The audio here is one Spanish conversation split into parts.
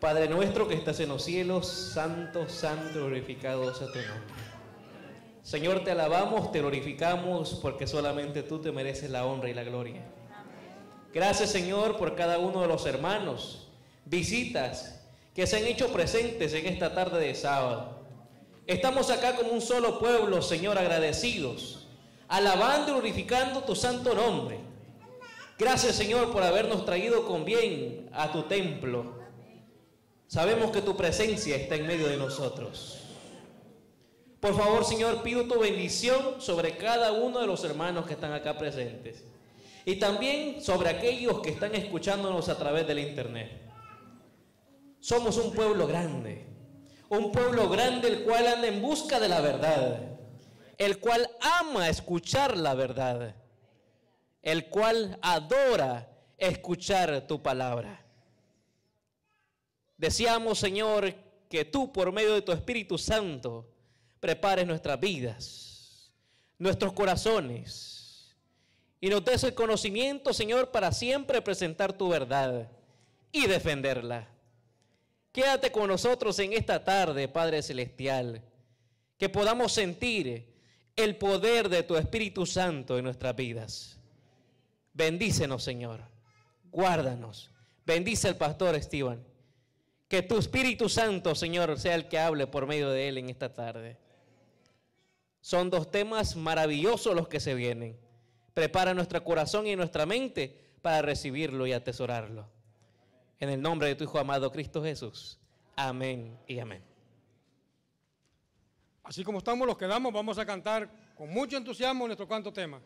Padre nuestro que estás en los cielos, santo, santo, glorificado sea tu nombre. Señor, te alabamos, te glorificamos, porque solamente tú te mereces la honra y la gloria. Gracias, Señor, por cada uno de los hermanos, visitas que se han hecho presentes en esta tarde de sábado. Estamos acá como un solo pueblo, Señor, agradecidos, alabando y glorificando tu santo nombre. Gracias, Señor, por habernos traído con bien a tu templo Sabemos que tu presencia está en medio de nosotros. Por favor, Señor, pido tu bendición sobre cada uno de los hermanos que están acá presentes y también sobre aquellos que están escuchándonos a través del internet. Somos un pueblo grande, un pueblo grande el cual anda en busca de la verdad, el cual ama escuchar la verdad, el cual adora escuchar tu palabra. Deseamos, Señor, que tú, por medio de tu Espíritu Santo, prepares nuestras vidas, nuestros corazones, y nos des el conocimiento, Señor, para siempre presentar tu verdad y defenderla. Quédate con nosotros en esta tarde, Padre Celestial, que podamos sentir el poder de tu Espíritu Santo en nuestras vidas. Bendícenos, Señor. Guárdanos. Bendice al pastor Esteban que tu Espíritu Santo, Señor, sea el que hable por medio de Él en esta tarde. Son dos temas maravillosos los que se vienen. Prepara nuestro corazón y nuestra mente para recibirlo y atesorarlo. En el nombre de tu Hijo amado Cristo Jesús. Amén y amén. Así como estamos, los quedamos, vamos a cantar con mucho entusiasmo nuestro cuanto tema.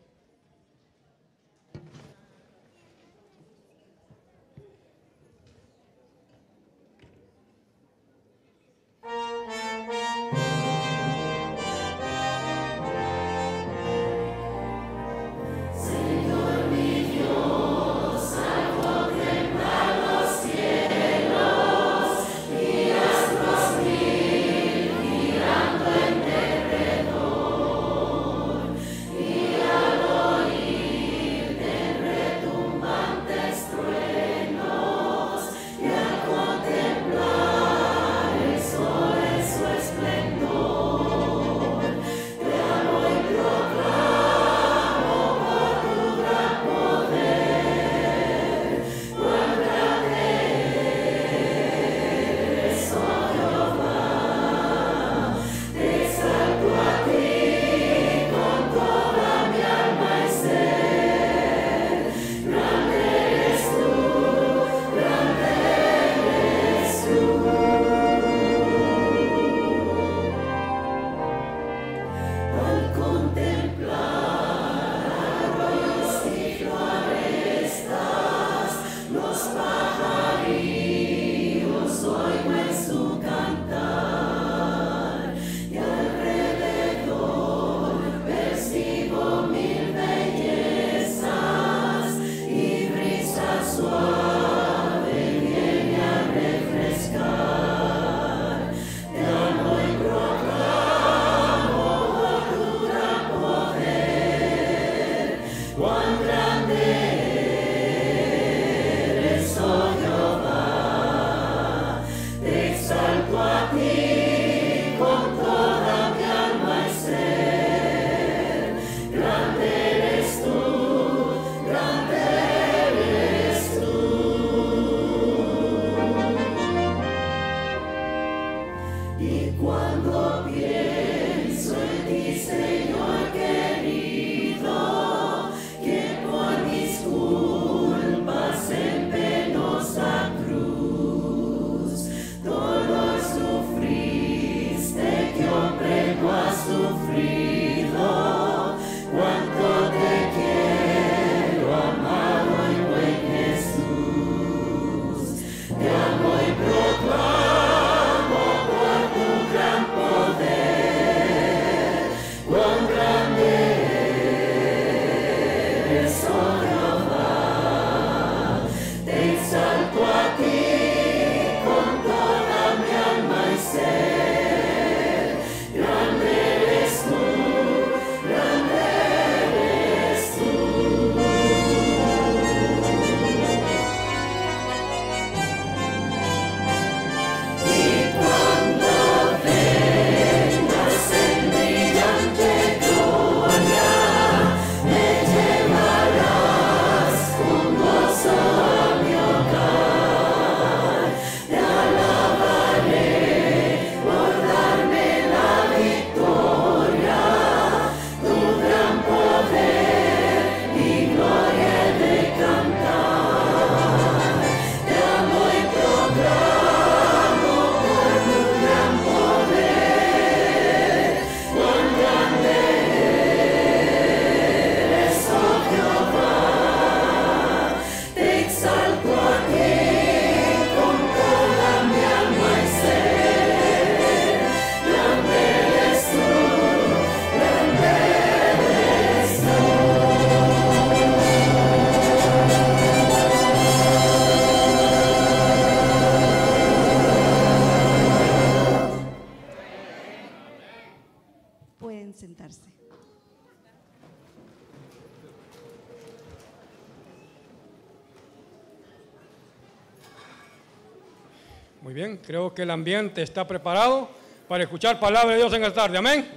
que el ambiente está preparado para escuchar palabra de Dios en esta tarde. Amén.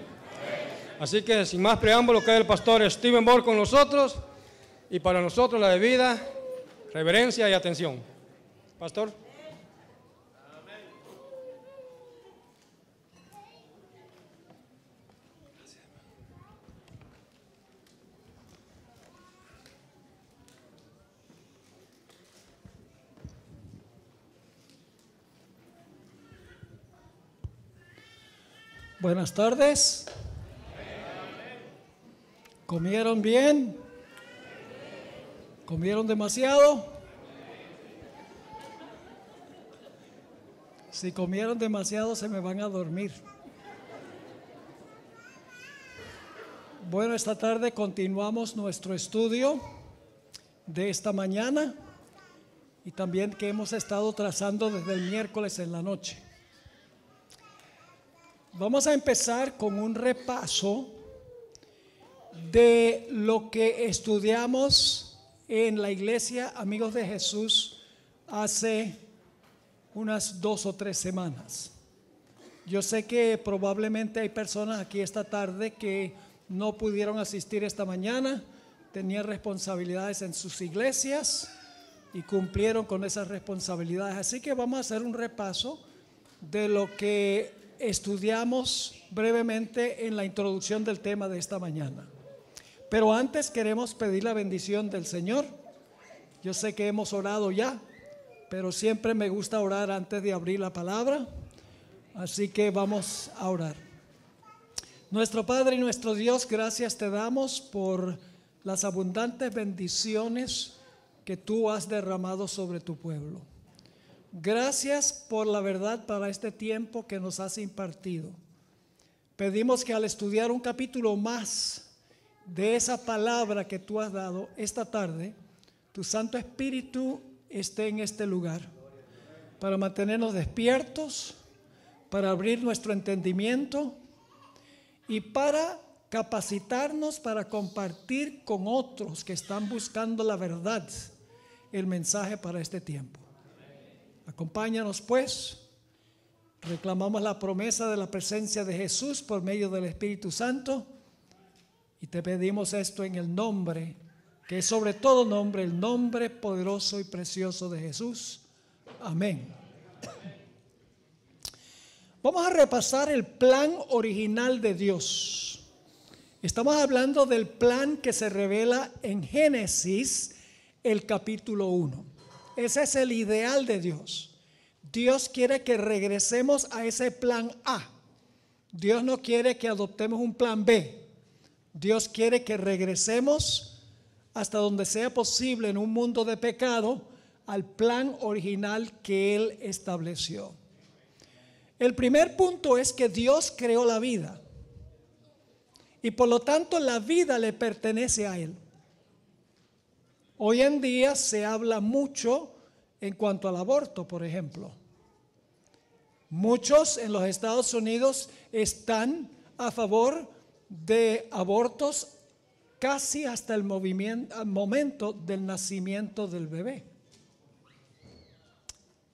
Así que sin más preámbulo, queda el pastor Steven ball con nosotros y para nosotros la debida reverencia y atención. Pastor. Buenas tardes. ¿Comieron bien? ¿Comieron demasiado? Si comieron demasiado se me van a dormir. Bueno, esta tarde continuamos nuestro estudio de esta mañana y también que hemos estado trazando desde el miércoles en la noche. Vamos a empezar con un repaso de lo que estudiamos en la iglesia Amigos de Jesús hace unas dos o tres semanas. Yo sé que probablemente hay personas aquí esta tarde que no pudieron asistir esta mañana, tenían responsabilidades en sus iglesias y cumplieron con esas responsabilidades. Así que vamos a hacer un repaso de lo que estudiamos brevemente en la introducción del tema de esta mañana. Pero antes queremos pedir la bendición del Señor. Yo sé que hemos orado ya, pero siempre me gusta orar antes de abrir la palabra. Así que vamos a orar. Nuestro Padre y nuestro Dios, gracias te damos por las abundantes bendiciones que tú has derramado sobre tu pueblo. Gracias por la verdad para este tiempo que nos has impartido. Pedimos que al estudiar un capítulo más de esa palabra que tú has dado esta tarde, tu Santo Espíritu esté en este lugar para mantenernos despiertos, para abrir nuestro entendimiento y para capacitarnos para compartir con otros que están buscando la verdad el mensaje para este tiempo. Acompáñanos pues. Reclamamos la promesa de la presencia de Jesús por medio del Espíritu Santo y te pedimos esto en el nombre, que es sobre todo nombre, el nombre poderoso y precioso de Jesús. Amén. Vamos a repasar el plan original de Dios. Estamos hablando del plan que se revela en Génesis, el capítulo 1. Ese es el ideal de Dios. Dios quiere que regresemos a ese plan A. Dios no quiere que adoptemos un plan B. Dios quiere que regresemos hasta donde sea posible en un mundo de pecado al plan original que Él estableció. El primer punto es que Dios creó la vida y por lo tanto la vida le pertenece a Él. Hoy en día se habla mucho en cuanto al aborto, por ejemplo. Muchos en los Estados Unidos están a favor de abortos casi hasta el momento del nacimiento del bebé.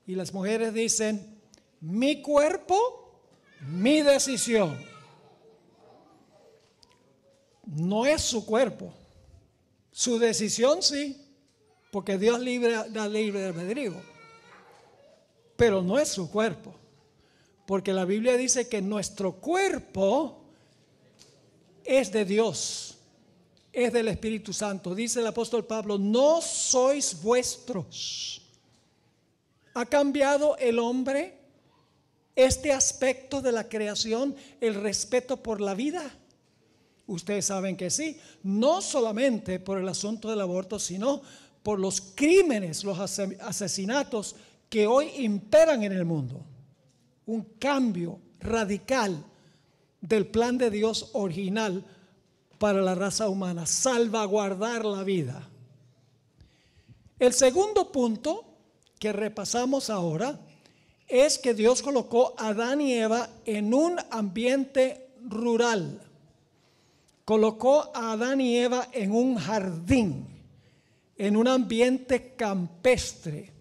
Y las mujeres dicen, mi cuerpo, mi decisión. No es su cuerpo. Su decisión sí, porque Dios libre, da libre medrío. Pero no es su cuerpo, porque la Biblia dice que nuestro cuerpo es de Dios, es del Espíritu Santo. Dice el apóstol Pablo, no sois vuestros. ¿Ha cambiado el hombre este aspecto de la creación, el respeto por la vida? Ustedes saben que sí, no solamente por el asunto del aborto, sino por los crímenes, los asesinatos que hoy imperan en el mundo. Un cambio radical del plan de Dios original para la raza humana, salvaguardar la vida. El segundo punto que repasamos ahora es que Dios colocó a Adán y Eva en un ambiente rural. Colocó a Adán y Eva en un jardín en un ambiente campestre,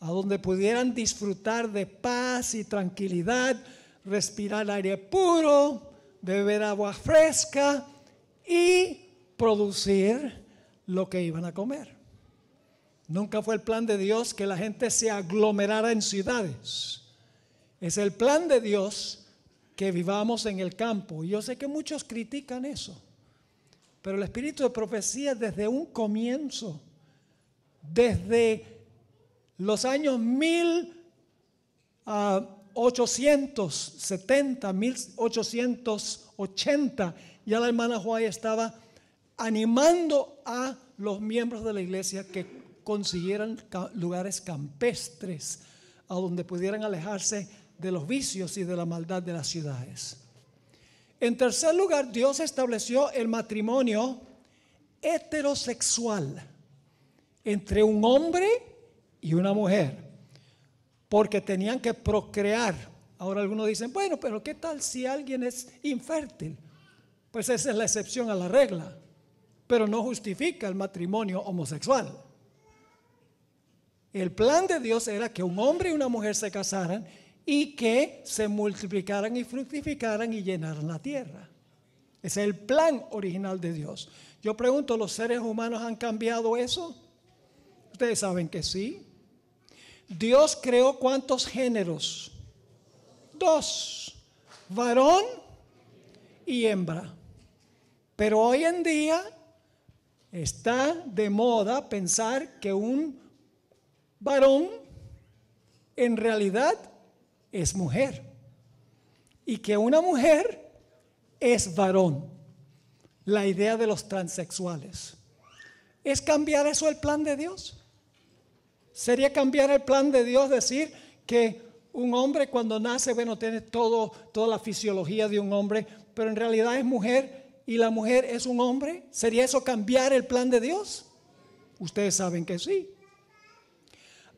a donde pudieran disfrutar de paz y tranquilidad, respirar aire puro, beber agua fresca y producir lo que iban a comer. Nunca fue el plan de Dios que la gente se aglomerara en ciudades. Es el plan de Dios que vivamos en el campo. yo sé que muchos critican eso. Pero el espíritu de profecía desde un comienzo, desde los años 1870, 1880, ah, ya la hermana Juárez estaba animando a los miembros de la iglesia que consiguieran lugares campestres a donde pudieran alejarse de los vicios y de la maldad de las ciudades. En tercer lugar, Dios estableció el matrimonio heterosexual entre un hombre y una mujer, porque tenían que procrear. Ahora algunos dicen, bueno, pero ¿qué tal si alguien es infértil? Pues esa es la excepción a la regla, pero no justifica el matrimonio homosexual. El plan de Dios era que un hombre y una mujer se casaran y que se multiplicaran y fructificaran y llenaran la tierra. Ese es el plan original de Dios. Yo pregunto, ¿los seres humanos han cambiado eso? Ustedes saben que sí. Dios creó cuántos géneros? Dos, varón y hembra. Pero hoy en día está de moda pensar que un varón en realidad es mujer y que una mujer es varón. La idea de los transexuales. ¿Es cambiar eso el plan de Dios? ¿Sería cambiar el plan de Dios decir que un hombre cuando nace, bueno, tiene todo, toda la fisiología de un hombre, pero en realidad es mujer y la mujer es un hombre? ¿Sería eso cambiar el plan de Dios? Ustedes saben que sí.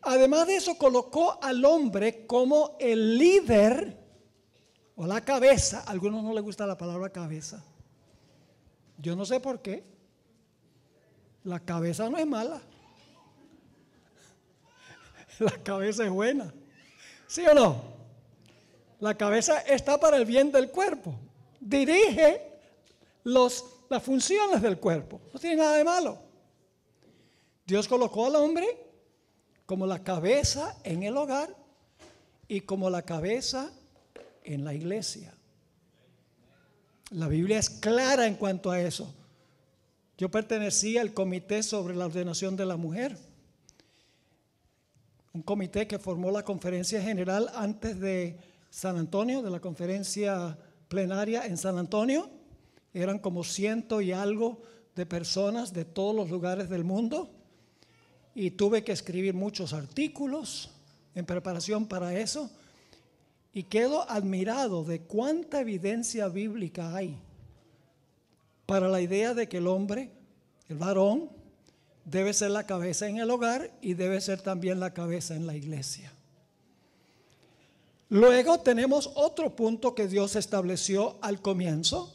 Además de eso, colocó al hombre como el líder o la cabeza. A algunos no les gusta la palabra cabeza. Yo no sé por qué. La cabeza no es mala. La cabeza es buena. ¿Sí o no? La cabeza está para el bien del cuerpo. Dirige los, las funciones del cuerpo. No tiene nada de malo. Dios colocó al hombre como la cabeza en el hogar y como la cabeza en la iglesia. La Biblia es clara en cuanto a eso. Yo pertenecía al comité sobre la ordenación de la mujer, un comité que formó la conferencia general antes de San Antonio, de la conferencia plenaria en San Antonio. Eran como ciento y algo de personas de todos los lugares del mundo y tuve que escribir muchos artículos en preparación para eso y quedo admirado de cuánta evidencia bíblica hay para la idea de que el hombre, el varón, debe ser la cabeza en el hogar y debe ser también la cabeza en la iglesia. Luego tenemos otro punto que Dios estableció al comienzo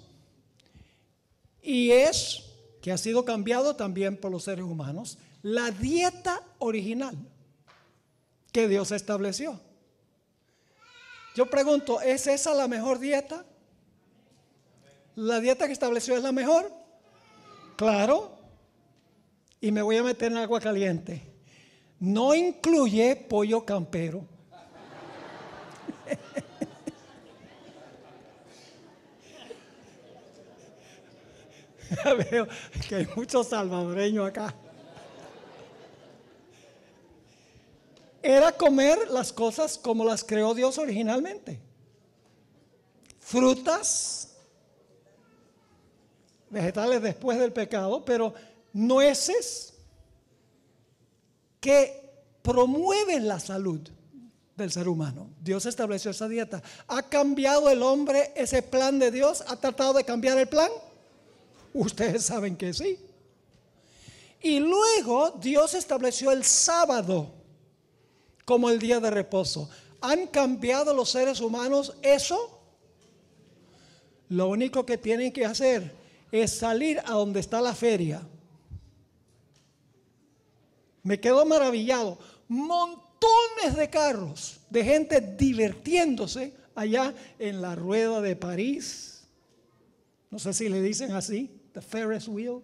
y es que ha sido cambiado también por los seres humanos, la dieta original que Dios estableció. Yo pregunto, ¿es esa la mejor dieta? ¿La dieta que estableció es la mejor? Claro. Y me voy a meter en agua caliente. No incluye pollo campero. veo que hay muchos salvadoreños acá. comer las cosas como las creó Dios originalmente. Frutas, vegetales después del pecado, pero nueces que promueven la salud del ser humano. Dios estableció esa dieta. ¿Ha cambiado el hombre ese plan de Dios? ¿Ha tratado de cambiar el plan? Ustedes saben que sí. Y luego Dios estableció el sábado como el día de reposo. ¿Han cambiado los seres humanos eso? Lo único que tienen que hacer es salir a donde está la feria. Me quedo maravillado. Montones de carros, de gente divirtiéndose allá en la rueda de París. No sé si le dicen así, the Ferris wheel.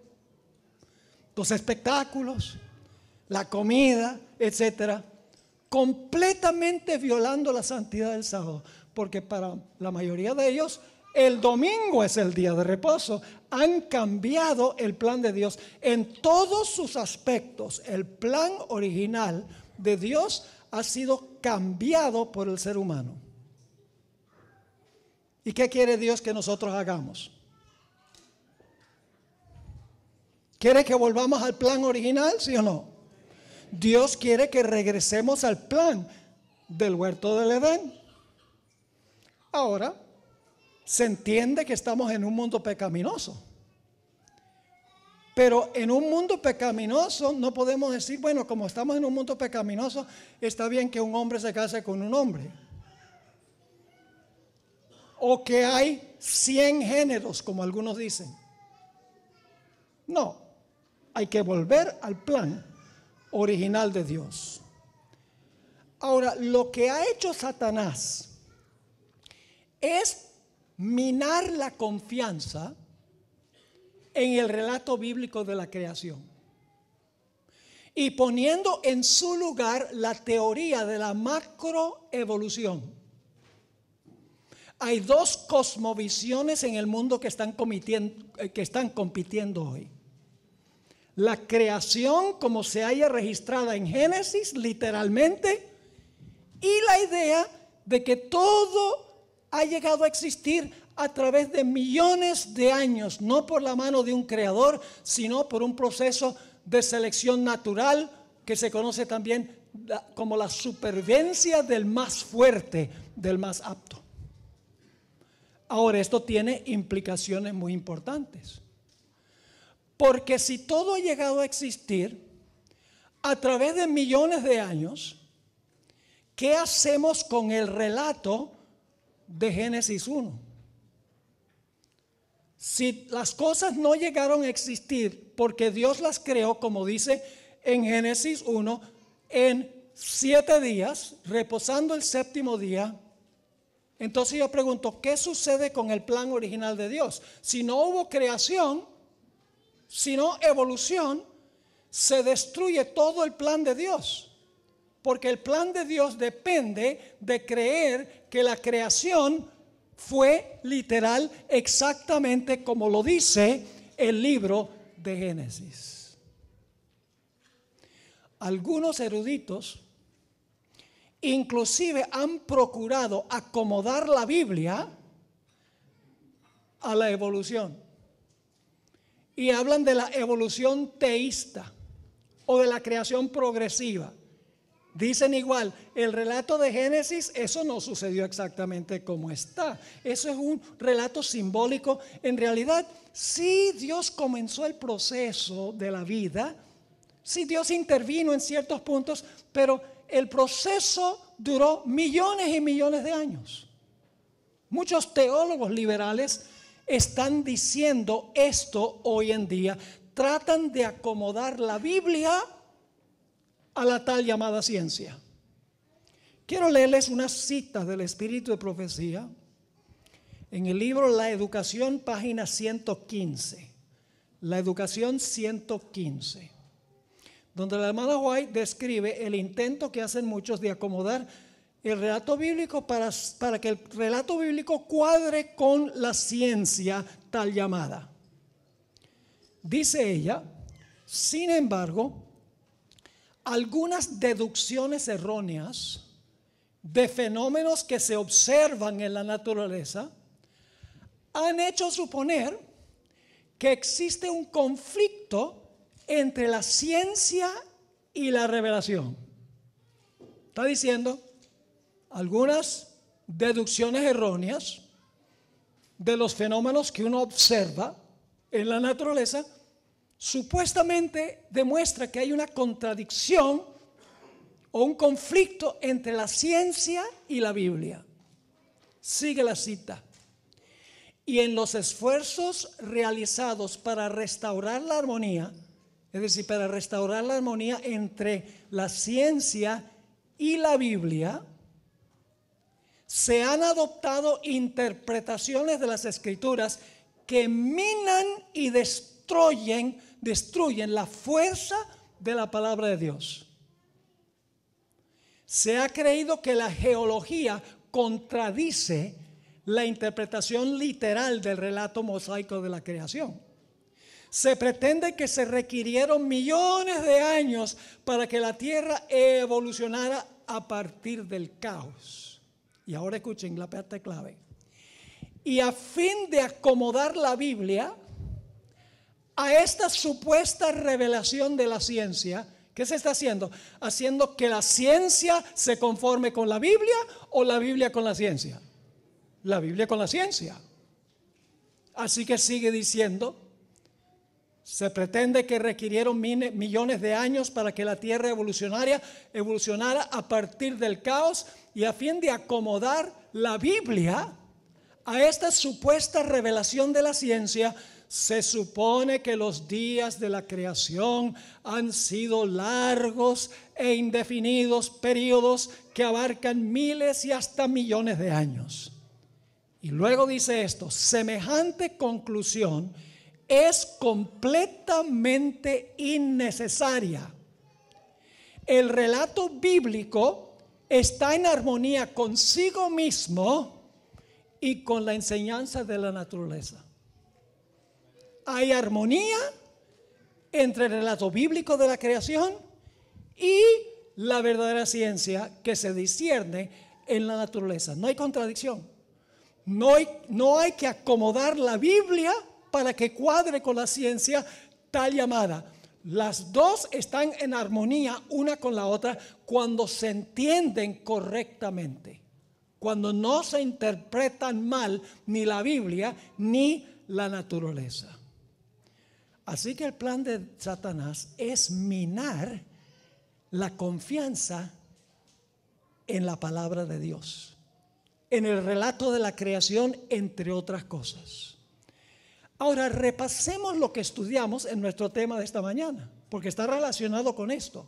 Los espectáculos, la comida, etcétera completamente violando la santidad del sábado, porque para la mayoría de ellos el domingo es el día de reposo. Han cambiado el plan de Dios en todos sus aspectos. El plan original de Dios ha sido cambiado por el ser humano. ¿Y qué quiere Dios que nosotros hagamos? ¿Quiere que volvamos al plan original, sí o no? Dios quiere que regresemos al plan del huerto del Edén. Ahora, se entiende que estamos en un mundo pecaminoso. Pero en un mundo pecaminoso no podemos decir, bueno, como estamos en un mundo pecaminoso, está bien que un hombre se case con un hombre. O que hay 100 géneros, como algunos dicen. No, hay que volver al plan original de Dios. Ahora, lo que ha hecho Satanás es minar la confianza en el relato bíblico de la creación y poniendo en su lugar la teoría de la macroevolución. Hay dos cosmovisiones en el mundo que están, eh, que están compitiendo hoy la creación como se haya registrada en Génesis, literalmente, y la idea de que todo ha llegado a existir a través de millones de años, no por la mano de un creador, sino por un proceso de selección natural que se conoce también como la supervivencia del más fuerte, del más apto. Ahora, esto tiene implicaciones muy importantes. Porque si todo ha llegado a existir a través de millones de años, ¿qué hacemos con el relato de Génesis 1? Si las cosas no llegaron a existir porque Dios las creó, como dice en Génesis 1, en siete días, reposando el séptimo día, entonces yo pregunto, ¿qué sucede con el plan original de Dios? Si no hubo creación, sino evolución, se destruye todo el plan de Dios. Porque el plan de Dios depende de creer que la creación fue literal exactamente como lo dice el libro de Génesis. Algunos eruditos inclusive han procurado acomodar la Biblia a la evolución y hablan de la evolución teísta o de la creación progresiva. Dicen igual, el relato de Génesis, eso no sucedió exactamente como está. Eso es un relato simbólico. En realidad, sí Dios comenzó el proceso de la vida, sí Dios intervino en ciertos puntos, pero el proceso duró millones y millones de años. Muchos teólogos liberales están diciendo esto hoy en día. Tratan de acomodar la Biblia a la tal llamada ciencia. Quiero leerles unas citas del Espíritu de Profecía en el libro La Educación, página 115. La Educación 115, donde la hermana White describe el intento que hacen muchos de acomodar el relato bíblico para, para que el relato bíblico cuadre con la ciencia tal llamada. Dice ella, sin embargo, algunas deducciones erróneas de fenómenos que se observan en la naturaleza han hecho suponer que existe un conflicto entre la ciencia y la revelación. Está diciendo, algunas deducciones erróneas de los fenómenos que uno observa en la naturaleza, supuestamente demuestra que hay una contradicción o un conflicto entre la ciencia y la Biblia. Sigue la cita. Y en los esfuerzos realizados para restaurar la armonía, es decir, para restaurar la armonía entre la ciencia y la Biblia, se han adoptado interpretaciones de las escrituras que minan y destruyen, destruyen la fuerza de la palabra de Dios. Se ha creído que la geología contradice la interpretación literal del relato mosaico de la creación. Se pretende que se requirieron millones de años para que la Tierra evolucionara a partir del caos. Y ahora escuchen la parte clave. Y a fin de acomodar la Biblia a esta supuesta revelación de la ciencia, ¿qué se está haciendo? ¿Haciendo que la ciencia se conforme con la Biblia o la Biblia con la ciencia? La Biblia con la ciencia. Así que sigue diciendo, se pretende que requirieron millones de años para que la Tierra evolucionaria evolucionara a partir del caos y a fin de acomodar la Biblia a esta supuesta revelación de la ciencia. Se supone que los días de la creación han sido largos e indefinidos periodos que abarcan miles y hasta millones de años. Y luego dice esto, semejante conclusión es completamente innecesaria. El relato bíblico está en armonía consigo mismo y con la enseñanza de la naturaleza. Hay armonía entre el relato bíblico de la creación y la verdadera ciencia que se discierne en la naturaleza. No hay contradicción. No hay, no hay que acomodar la Biblia para que cuadre con la ciencia tal llamada. Las dos están en armonía una con la otra cuando se entienden correctamente, cuando no se interpretan mal ni la Biblia ni la naturaleza. Así que el plan de Satanás es minar la confianza en la palabra de Dios, en el relato de la creación, entre otras cosas. Ahora repasemos lo que estudiamos en nuestro tema de esta mañana, porque está relacionado con esto.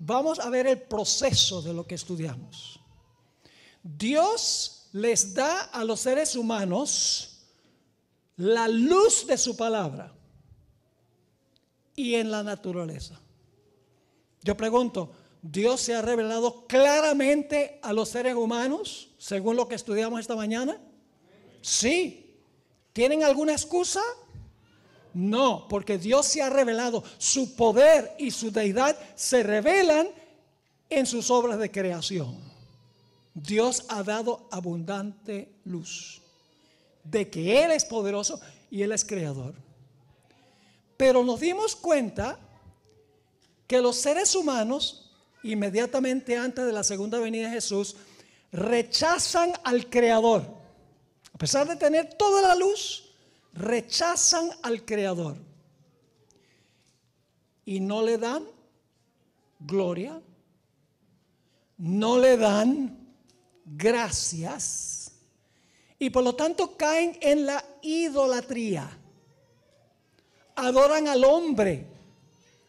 Vamos a ver el proceso de lo que estudiamos. Dios les da a los seres humanos la luz de su palabra y en la naturaleza. Yo pregunto, ¿Dios se ha revelado claramente a los seres humanos según lo que estudiamos esta mañana? Sí. ¿Tienen alguna excusa? No, porque Dios se ha revelado. Su poder y su deidad se revelan en sus obras de creación. Dios ha dado abundante luz de que Él es poderoso y Él es creador. Pero nos dimos cuenta que los seres humanos, inmediatamente antes de la segunda venida de Jesús, rechazan al creador a pesar de tener toda la luz, rechazan al Creador y no le dan gloria, no le dan gracias y por lo tanto caen en la idolatría. Adoran al hombre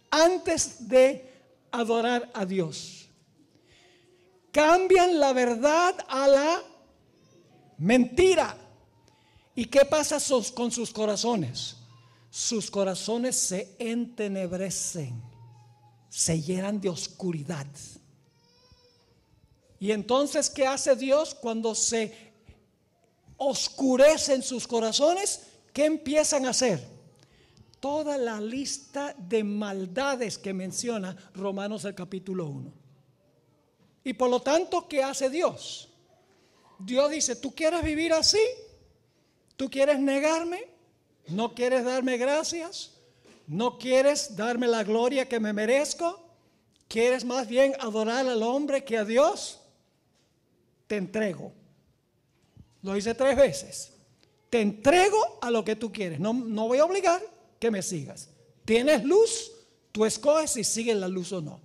antes de adorar a Dios. Cambian la verdad a la mentira. ¿Y qué pasa con sus corazones? Sus corazones se entenebrecen, se llenan de oscuridad. Y entonces, ¿qué hace Dios cuando se oscurecen sus corazones? ¿Qué empiezan a hacer? Toda la lista de maldades que menciona Romanos el capítulo 1. Y por lo tanto, ¿qué hace Dios? Dios dice, ¿tú quieres vivir así? ¿Tú quieres negarme? ¿No quieres darme gracias? ¿No quieres darme la gloria que me merezco? ¿Quieres más bien adorar al hombre que a Dios? Te entrego. Lo hice tres veces. Te entrego a lo que tú quieres. No, no voy a obligar que me sigas. Tienes luz, tú escoges si sigues la luz o no.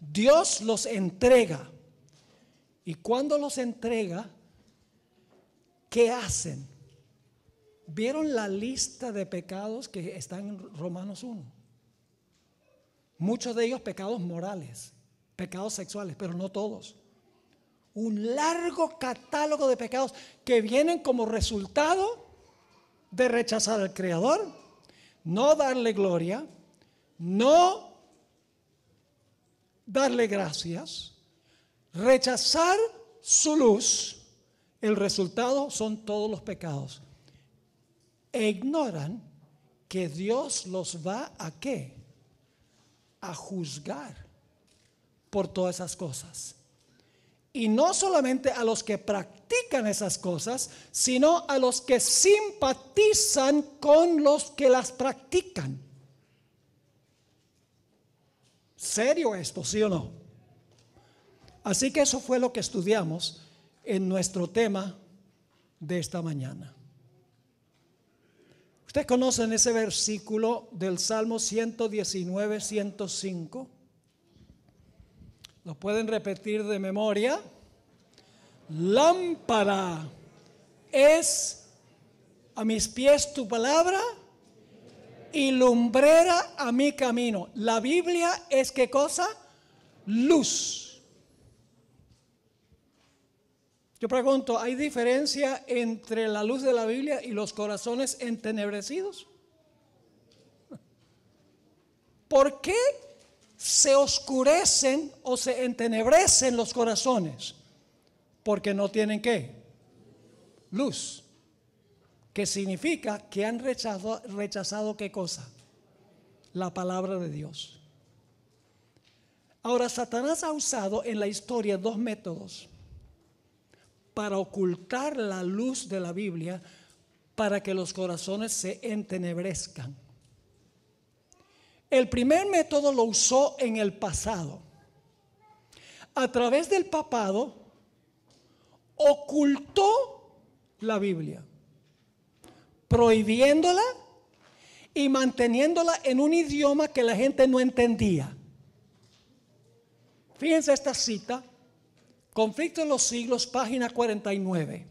Dios los entrega. Y cuando los entrega, ¿Qué hacen? ¿Vieron la lista de pecados que están en Romanos 1? Muchos de ellos pecados morales, pecados sexuales, pero no todos. Un largo catálogo de pecados que vienen como resultado de rechazar al Creador, no darle gloria, no darle gracias, rechazar su luz el resultado son todos los pecados. E ignoran que Dios los va a qué? A juzgar por todas esas cosas. Y no solamente a los que practican esas cosas, sino a los que simpatizan con los que las practican. ¿Serio esto, sí o no? Así que eso fue lo que estudiamos en nuestro tema de esta mañana. Ustedes conocen ese versículo del Salmo 119, 105. Lo pueden repetir de memoria. Lámpara es a mis pies tu palabra y lumbrera a mi camino. La Biblia es qué cosa? Luz Yo pregunto, ¿hay diferencia entre la luz de la Biblia y los corazones entenebrecidos? ¿Por qué se oscurecen o se entenebrecen los corazones? Porque no tienen qué? Luz. Que significa que han rechazado, rechazado qué cosa? La palabra de Dios. Ahora, Satanás ha usado en la historia dos métodos para ocultar la luz de la Biblia para que los corazones se entenebrezcan. El primer método lo usó en el pasado. A través del papado ocultó la Biblia, prohibiéndola y manteniéndola en un idioma que la gente no entendía. Fíjense esta cita Conflicto en los siglos, página 49.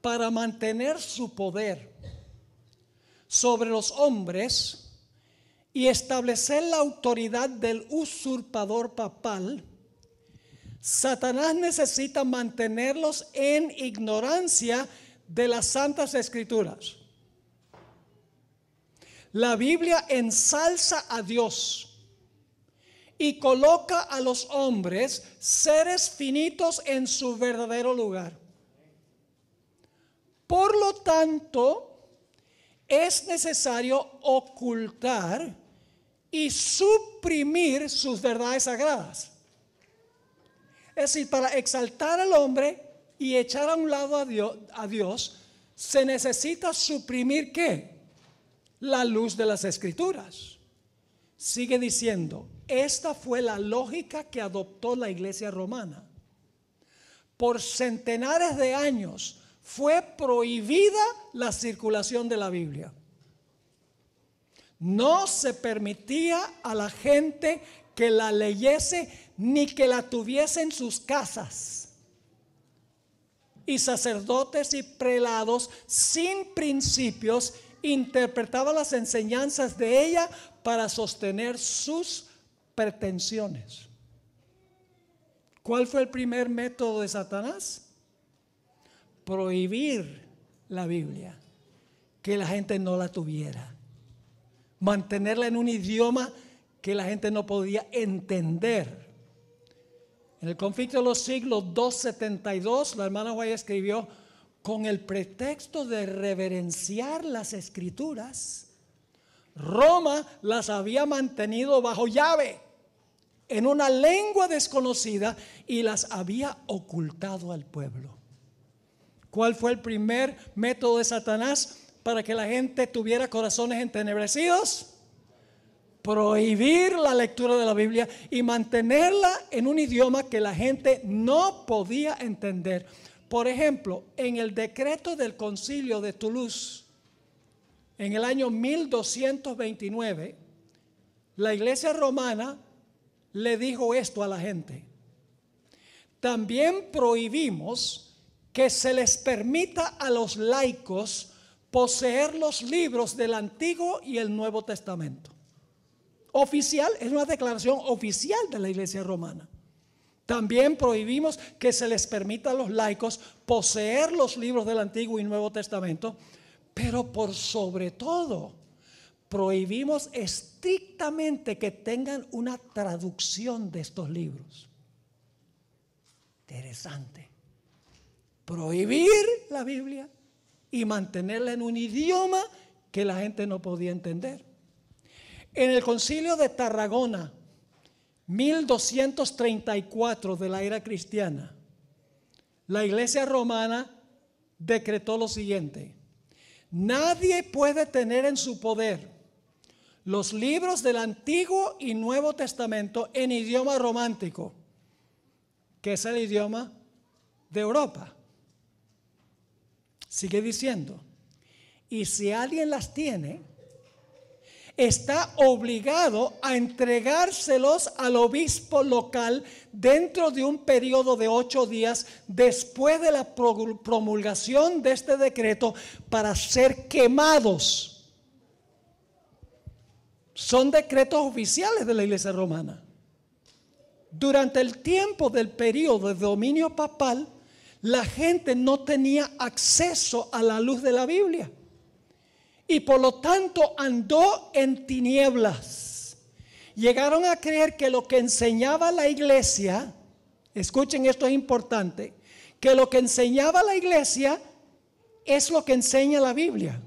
Para mantener su poder sobre los hombres y establecer la autoridad del usurpador papal, Satanás necesita mantenerlos en ignorancia de las santas escrituras. La Biblia ensalza a Dios y coloca a los hombres, seres finitos, en su verdadero lugar. Por lo tanto, es necesario ocultar y suprimir sus verdades sagradas. Es decir, para exaltar al hombre y echar a un lado a Dios, se necesita suprimir qué? La luz de las escrituras. Sigue diciendo, esta fue la lógica que adoptó la iglesia romana. Por centenares de años fue prohibida la circulación de la Biblia. No se permitía a la gente que la leyese ni que la tuviese en sus casas. Y sacerdotes y prelados sin principios interpretaban las enseñanzas de ella para sostener sus pretensiones. ¿Cuál fue el primer método de Satanás? Prohibir la Biblia, que la gente no la tuviera, mantenerla en un idioma que la gente no podía entender. En el conflicto de los siglos 272, la hermana Guaya escribió, con el pretexto de reverenciar las escrituras, Roma las había mantenido bajo llave en una lengua desconocida y las había ocultado al pueblo. ¿Cuál fue el primer método de Satanás para que la gente tuviera corazones entenebrecidos? Prohibir la lectura de la Biblia y mantenerla en un idioma que la gente no podía entender. Por ejemplo, en el decreto del concilio de Toulouse, en el año 1229, la iglesia romana le dijo esto a la gente. También prohibimos que se les permita a los laicos poseer los libros del Antiguo y el Nuevo Testamento. Oficial, es una declaración oficial de la Iglesia Romana. También prohibimos que se les permita a los laicos poseer los libros del Antiguo y Nuevo Testamento, pero por sobre todo prohibimos estrictamente que tengan una traducción de estos libros. Interesante. Prohibir la Biblia y mantenerla en un idioma que la gente no podía entender. En el concilio de Tarragona, 1234 de la era cristiana, la iglesia romana decretó lo siguiente, nadie puede tener en su poder los libros del Antiguo y Nuevo Testamento en idioma romántico, que es el idioma de Europa. Sigue diciendo, y si alguien las tiene, está obligado a entregárselos al obispo local dentro de un periodo de ocho días después de la promulgación de este decreto para ser quemados son decretos oficiales de la Iglesia Romana. Durante el tiempo del periodo de dominio papal, la gente no tenía acceso a la luz de la Biblia. Y por lo tanto andó en tinieblas. Llegaron a creer que lo que enseñaba la iglesia, escuchen esto es importante, que lo que enseñaba la iglesia es lo que enseña la Biblia.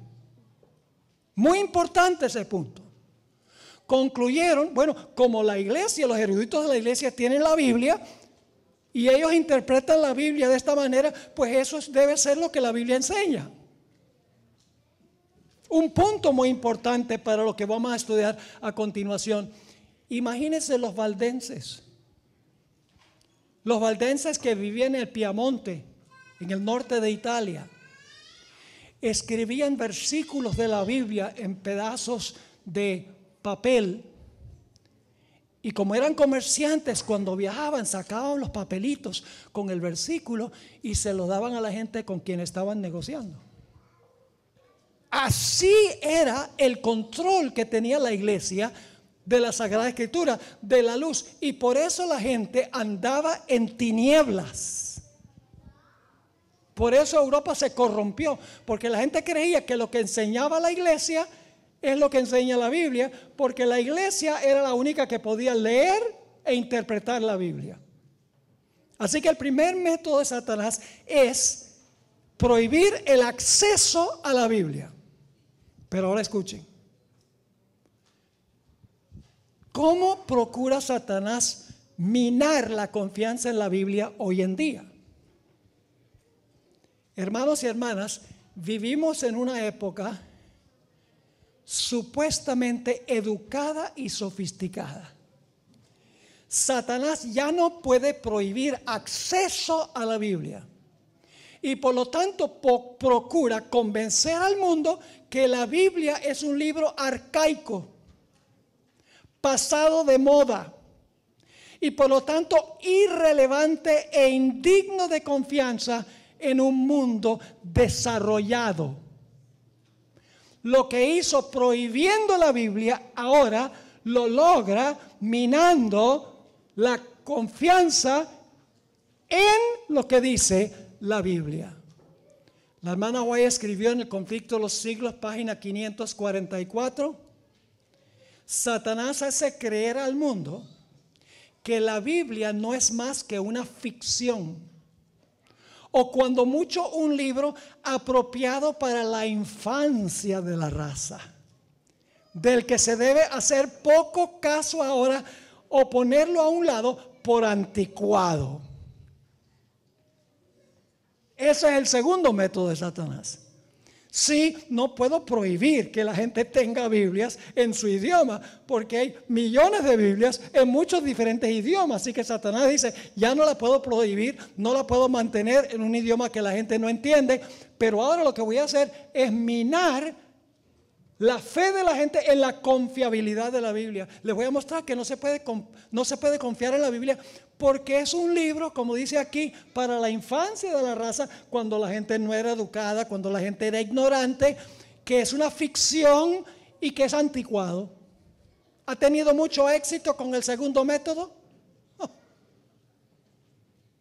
Muy importante ese punto concluyeron, bueno, como la iglesia, los eruditos de la iglesia tienen la Biblia y ellos interpretan la Biblia de esta manera, pues eso debe ser lo que la Biblia enseña. Un punto muy importante para lo que vamos a estudiar a continuación. Imagínense los valdenses. Los valdenses que vivían en el Piamonte, en el norte de Italia, escribían versículos de la Biblia en pedazos de papel. Y como eran comerciantes, cuando viajaban sacaban los papelitos con el versículo y se los daban a la gente con quien estaban negociando. Así era el control que tenía la iglesia de la Sagrada Escritura, de la luz. Y por eso la gente andaba en tinieblas. Por eso Europa se corrompió, porque la gente creía que lo que enseñaba la iglesia es lo que enseña la Biblia, porque la iglesia era la única que podía leer e interpretar la Biblia. Así que el primer método de Satanás es prohibir el acceso a la Biblia. Pero ahora escuchen. ¿Cómo procura Satanás minar la confianza en la Biblia hoy en día? Hermanos y hermanas, vivimos en una época supuestamente educada y sofisticada. Satanás ya no puede prohibir acceso a la Biblia y por lo tanto procura convencer al mundo que la Biblia es un libro arcaico, pasado de moda y por lo tanto irrelevante e indigno de confianza en un mundo desarrollado lo que hizo prohibiendo la Biblia, ahora lo logra minando la confianza en lo que dice la Biblia. La hermana Guaya escribió en el conflicto de los siglos, página 544, Satanás hace creer al mundo que la Biblia no es más que una ficción o cuando mucho un libro apropiado para la infancia de la raza, del que se debe hacer poco caso ahora o ponerlo a un lado por anticuado. Ese es el segundo método de Satanás. Sí, no puedo prohibir que la gente tenga Biblias en su idioma, porque hay millones de Biblias en muchos diferentes idiomas. Así que Satanás dice, ya no la puedo prohibir, no la puedo mantener en un idioma que la gente no entiende, pero ahora lo que voy a hacer es minar la fe de la gente en la confiabilidad de la Biblia. Les voy a mostrar que no se puede, no se puede confiar en la Biblia porque es un libro, como dice aquí, para la infancia de la raza, cuando la gente no era educada, cuando la gente era ignorante, que es una ficción y que es anticuado. ¿Ha tenido mucho éxito con el segundo método?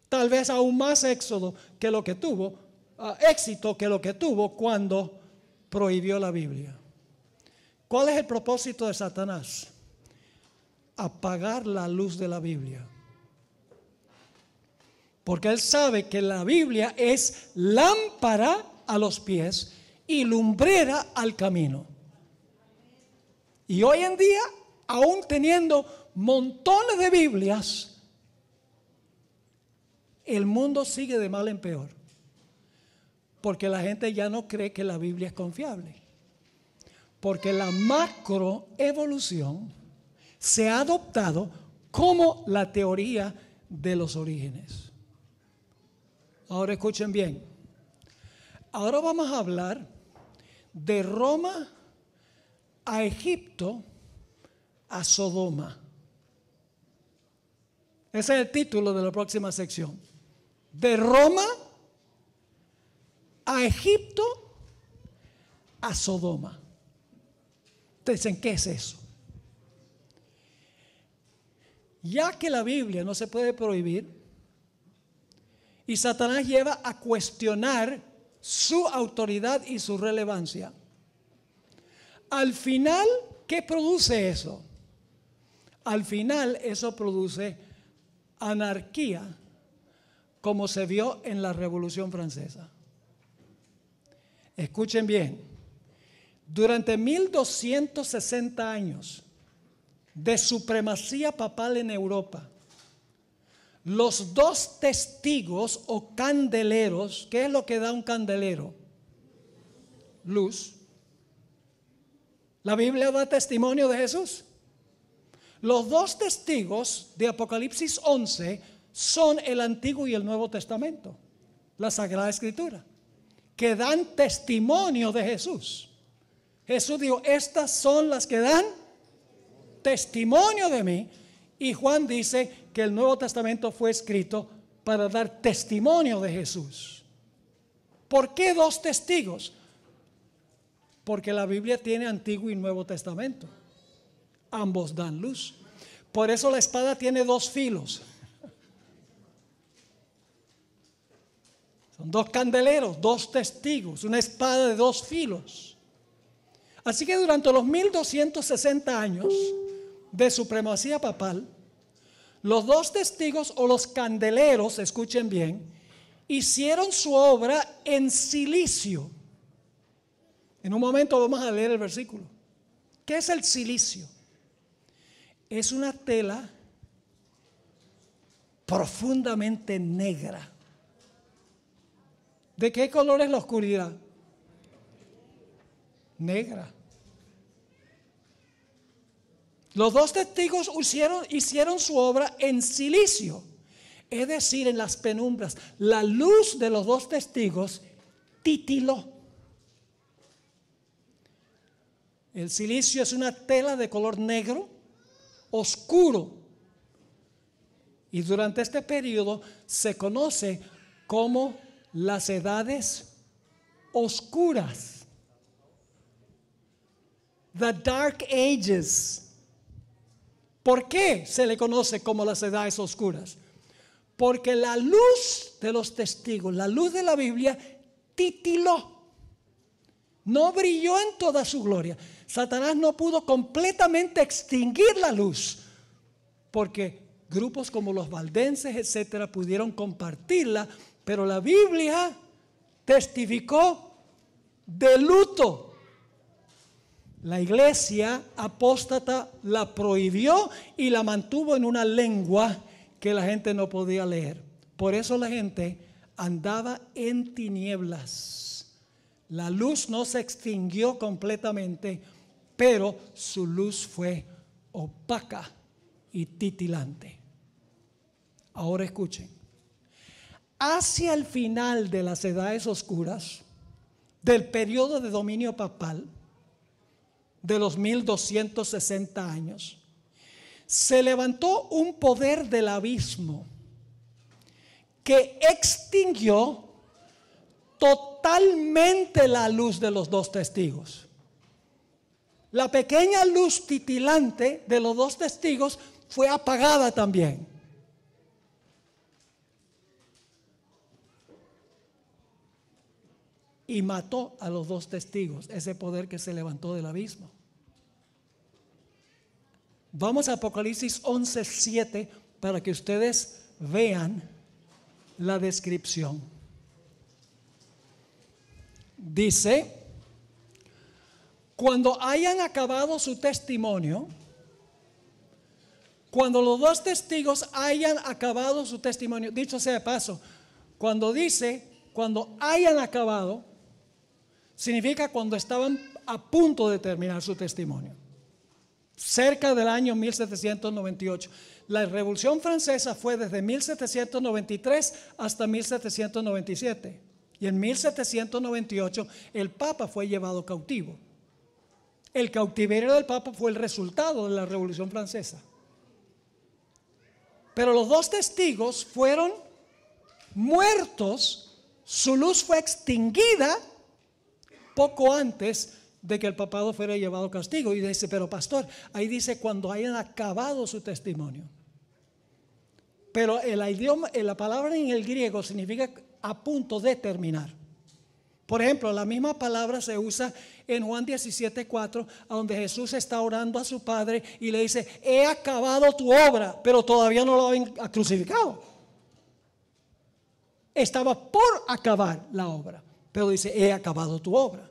Tal vez aún más éxodo que lo que tuvo, ah, éxito que lo que tuvo cuando prohibió la Biblia. ¿Cuál es el propósito de Satanás? Apagar la luz de la Biblia. Porque él sabe que la Biblia es lámpara a los pies y lumbrera al camino. Y hoy en día, aún teniendo montones de Biblias, el mundo sigue de mal en peor. Porque la gente ya no cree que la Biblia es confiable. Porque la macroevolución se ha adoptado como la teoría de los orígenes. Ahora escuchen bien. Ahora vamos a hablar de Roma a Egipto a Sodoma. Ese es el título de la próxima sección. De Roma a Egipto a Sodoma. Ustedes dicen, ¿qué es eso? Ya que la Biblia no se puede prohibir y Satanás lleva a cuestionar su autoridad y su relevancia, al final, ¿qué produce eso? Al final eso produce anarquía, como se vio en la Revolución Francesa. Escuchen bien, durante 1260 años de supremacía papal en Europa, los dos testigos o candeleros, ¿qué es lo que da un candelero? Luz. ¿La Biblia da testimonio de Jesús? Los dos testigos de Apocalipsis 11 son el Antiguo y el Nuevo Testamento, la Sagrada Escritura, que dan testimonio de Jesús. Jesús dijo, estas son las que dan testimonio de mí. Y Juan dice que el Nuevo Testamento fue escrito para dar testimonio de Jesús. ¿Por qué dos testigos? Porque la Biblia tiene Antiguo y Nuevo Testamento. Ambos dan luz. Por eso la espada tiene dos filos. Son dos candeleros, dos testigos, una espada de dos filos. Así que durante los 1260 años de supremacía papal, los dos testigos o los candeleros, escuchen bien, hicieron su obra en silicio. En un momento vamos a leer el versículo. ¿Qué es el silicio? Es una tela profundamente negra. ¿De qué color es la oscuridad? negra. Los dos testigos hicieron, hicieron su obra en silicio, es decir, en las penumbras. La luz de los dos testigos titiló. El silicio es una tela de color negro, oscuro. Y durante este periodo se conoce como las edades oscuras. The Dark Ages. ¿Por qué se le conoce como las edades oscuras? Porque la luz de los testigos, la luz de la Biblia, titiló. No brilló en toda su gloria. Satanás no pudo completamente extinguir la luz. Porque grupos como los valdenses, etcétera, pudieron compartirla. Pero la Biblia testificó de luto la iglesia apóstata la prohibió y la mantuvo en una lengua que la gente no podía leer. Por eso la gente andaba en tinieblas. La luz no se extinguió completamente, pero su luz fue opaca y titilante. Ahora escuchen. Hacia el final de las edades oscuras, del periodo de dominio papal, de los 1260 años, se levantó un poder del abismo que extinguió totalmente la luz de los dos testigos. La pequeña luz titilante de los dos testigos fue apagada también. y mató a los dos testigos, ese poder que se levantó del abismo. Vamos a Apocalipsis 11.7. para que ustedes vean la descripción. Dice, cuando hayan acabado su testimonio, cuando los dos testigos hayan acabado su testimonio, dicho sea de paso, cuando dice, cuando hayan acabado, significa cuando estaban a punto de terminar su testimonio, cerca del año 1798. La Revolución Francesa fue desde 1793 hasta 1797. Y en 1798 el Papa fue llevado cautivo. El cautiverio del Papa fue el resultado de la Revolución Francesa. Pero los dos testigos fueron muertos, su luz fue extinguida poco antes de que el papado fuera llevado castigo. Y dice, pero pastor, ahí dice cuando hayan acabado su testimonio. Pero el idioma, eh, la palabra en el griego significa a punto de terminar. Por ejemplo, la misma palabra se usa en Juan 17, 4, donde Jesús está orando a su Padre y le dice, he acabado tu obra, pero todavía no lo han crucificado. Estaba por acabar la obra pero dice, he acabado tu obra.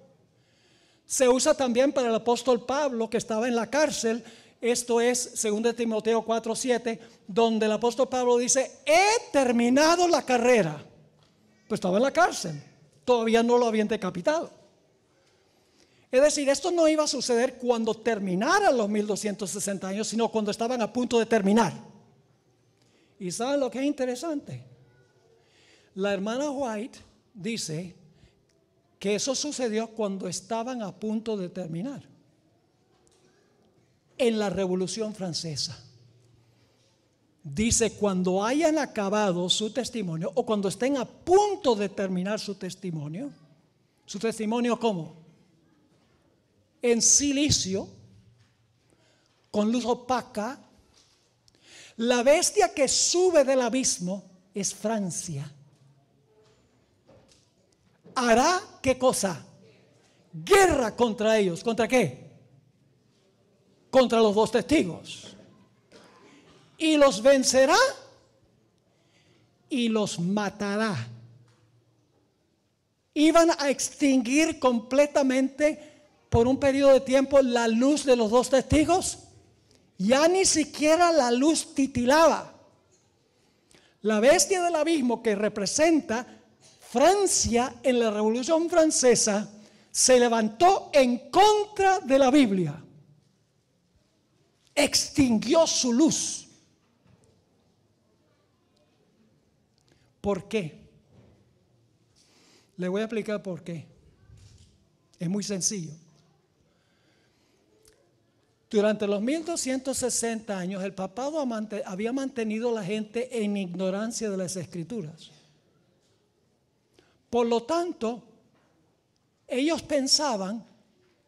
Se usa también para el apóstol Pablo que estaba en la cárcel. Esto es de Timoteo 4.7, donde el apóstol Pablo dice, he terminado la carrera. Pues estaba en la cárcel, todavía no lo habían decapitado. Es decir, esto no iba a suceder cuando terminaran los 1260 años, sino cuando estaban a punto de terminar. ¿Y saben lo que es interesante? La hermana White dice que eso sucedió cuando estaban a punto de terminar, en la Revolución Francesa. Dice, cuando hayan acabado su testimonio o cuando estén a punto de terminar su testimonio, su testimonio como en silicio, con luz opaca, la bestia que sube del abismo es Francia hará qué cosa? Guerra contra ellos. ¿Contra qué? Contra los dos testigos. Y los vencerá y los matará. Iban a extinguir completamente por un periodo de tiempo la luz de los dos testigos. Ya ni siquiera la luz titilaba. La bestia del abismo que representa Francia en la Revolución Francesa se levantó en contra de la Biblia. Extinguió su luz. ¿Por qué? Le voy a explicar por qué. Es muy sencillo. Durante los 1260 años el papado había mantenido a la gente en ignorancia de las escrituras. Por lo tanto, ellos pensaban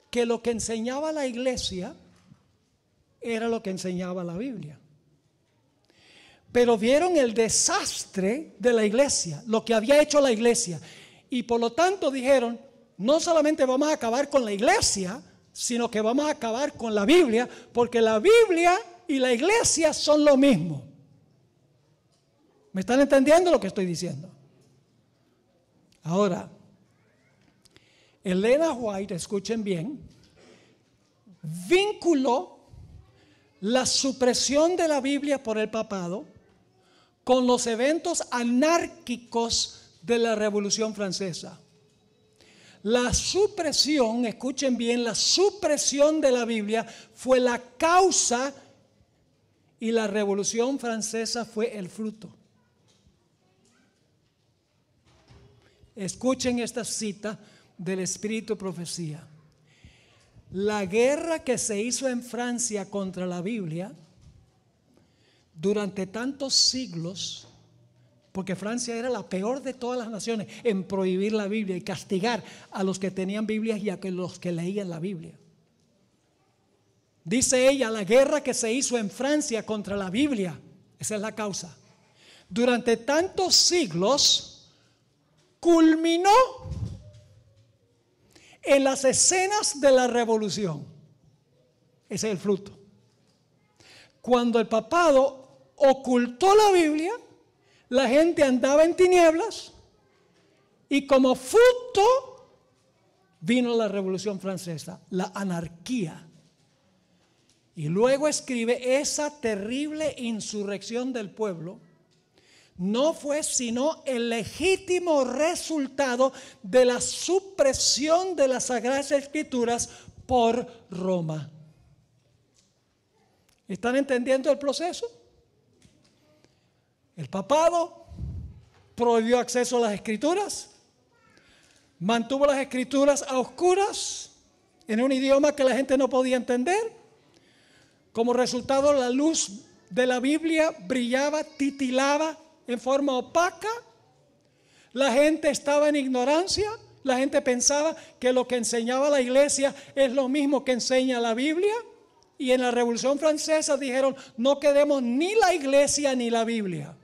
que lo que enseñaba la iglesia era lo que enseñaba la Biblia. Pero vieron el desastre de la iglesia, lo que había hecho la iglesia. Y por lo tanto dijeron, no solamente vamos a acabar con la iglesia, sino que vamos a acabar con la Biblia, porque la Biblia y la iglesia son lo mismo. ¿Me están entendiendo lo que estoy diciendo? Ahora, Elena White, escuchen bien, vinculó la supresión de la Biblia por el papado con los eventos anárquicos de la Revolución Francesa. La supresión, escuchen bien, la supresión de la Biblia fue la causa y la Revolución Francesa fue el fruto. Escuchen esta cita del Espíritu Profecía. La guerra que se hizo en Francia contra la Biblia durante tantos siglos, porque Francia era la peor de todas las naciones en prohibir la Biblia y castigar a los que tenían Biblias y a los que leían la Biblia. Dice ella, la guerra que se hizo en Francia contra la Biblia, esa es la causa. Durante tantos siglos, culminó en las escenas de la revolución. Ese es el fruto. Cuando el papado ocultó la Biblia, la gente andaba en tinieblas y como fruto vino la revolución francesa, la anarquía. Y luego escribe esa terrible insurrección del pueblo no fue sino el legítimo resultado de la supresión de las Sagradas Escrituras por Roma. ¿Están entendiendo el proceso? El papado prohibió acceso a las escrituras, mantuvo las escrituras a oscuras, en un idioma que la gente no podía entender. Como resultado, la luz de la Biblia brillaba, titilaba, en forma opaca. La gente estaba en ignorancia. La gente pensaba que lo que enseñaba la iglesia es lo mismo que enseña la Biblia. Y en la Revolución Francesa dijeron, no queremos ni la iglesia ni la Biblia.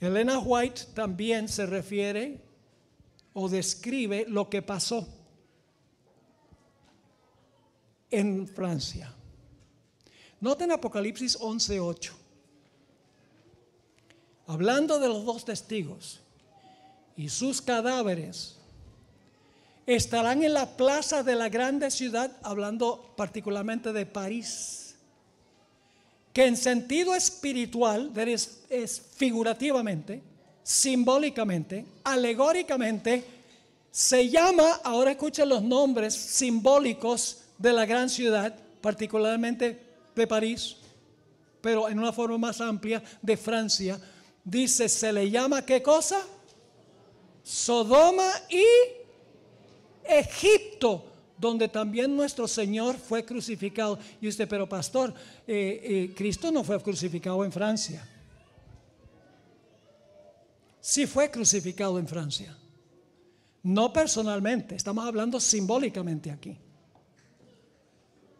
Elena White también se refiere o describe lo que pasó en Francia. Noten Apocalipsis 11:8. Hablando de los dos testigos y sus cadáveres, estarán en la plaza de la grande ciudad, hablando particularmente de París, que en sentido espiritual, es, es figurativamente, simbólicamente, alegóricamente, se llama, ahora escuchen los nombres simbólicos de la gran ciudad, particularmente de París, pero en una forma más amplia de Francia, dice, se le llama qué cosa? Sodoma y Egipto, donde también nuestro Señor fue crucificado. Y usted, pero pastor, eh, eh, Cristo no fue crucificado en Francia. Sí fue crucificado en Francia. No personalmente, estamos hablando simbólicamente aquí.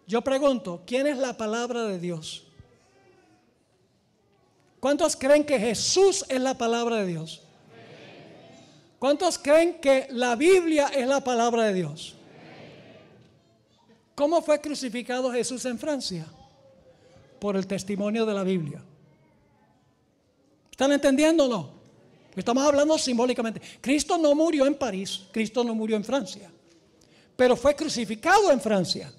Yo pregunto, ¿quién es la palabra de Dios? ¿Cuántos creen que Jesús es la palabra de Dios? ¿Cuántos creen que la Biblia es la palabra de Dios? ¿Cómo fue crucificado Jesús en Francia? Por el testimonio de la Biblia. ¿Están entendiendo o no? Estamos hablando simbólicamente. Cristo no murió en París, Cristo no murió en Francia, pero fue crucificado en Francia.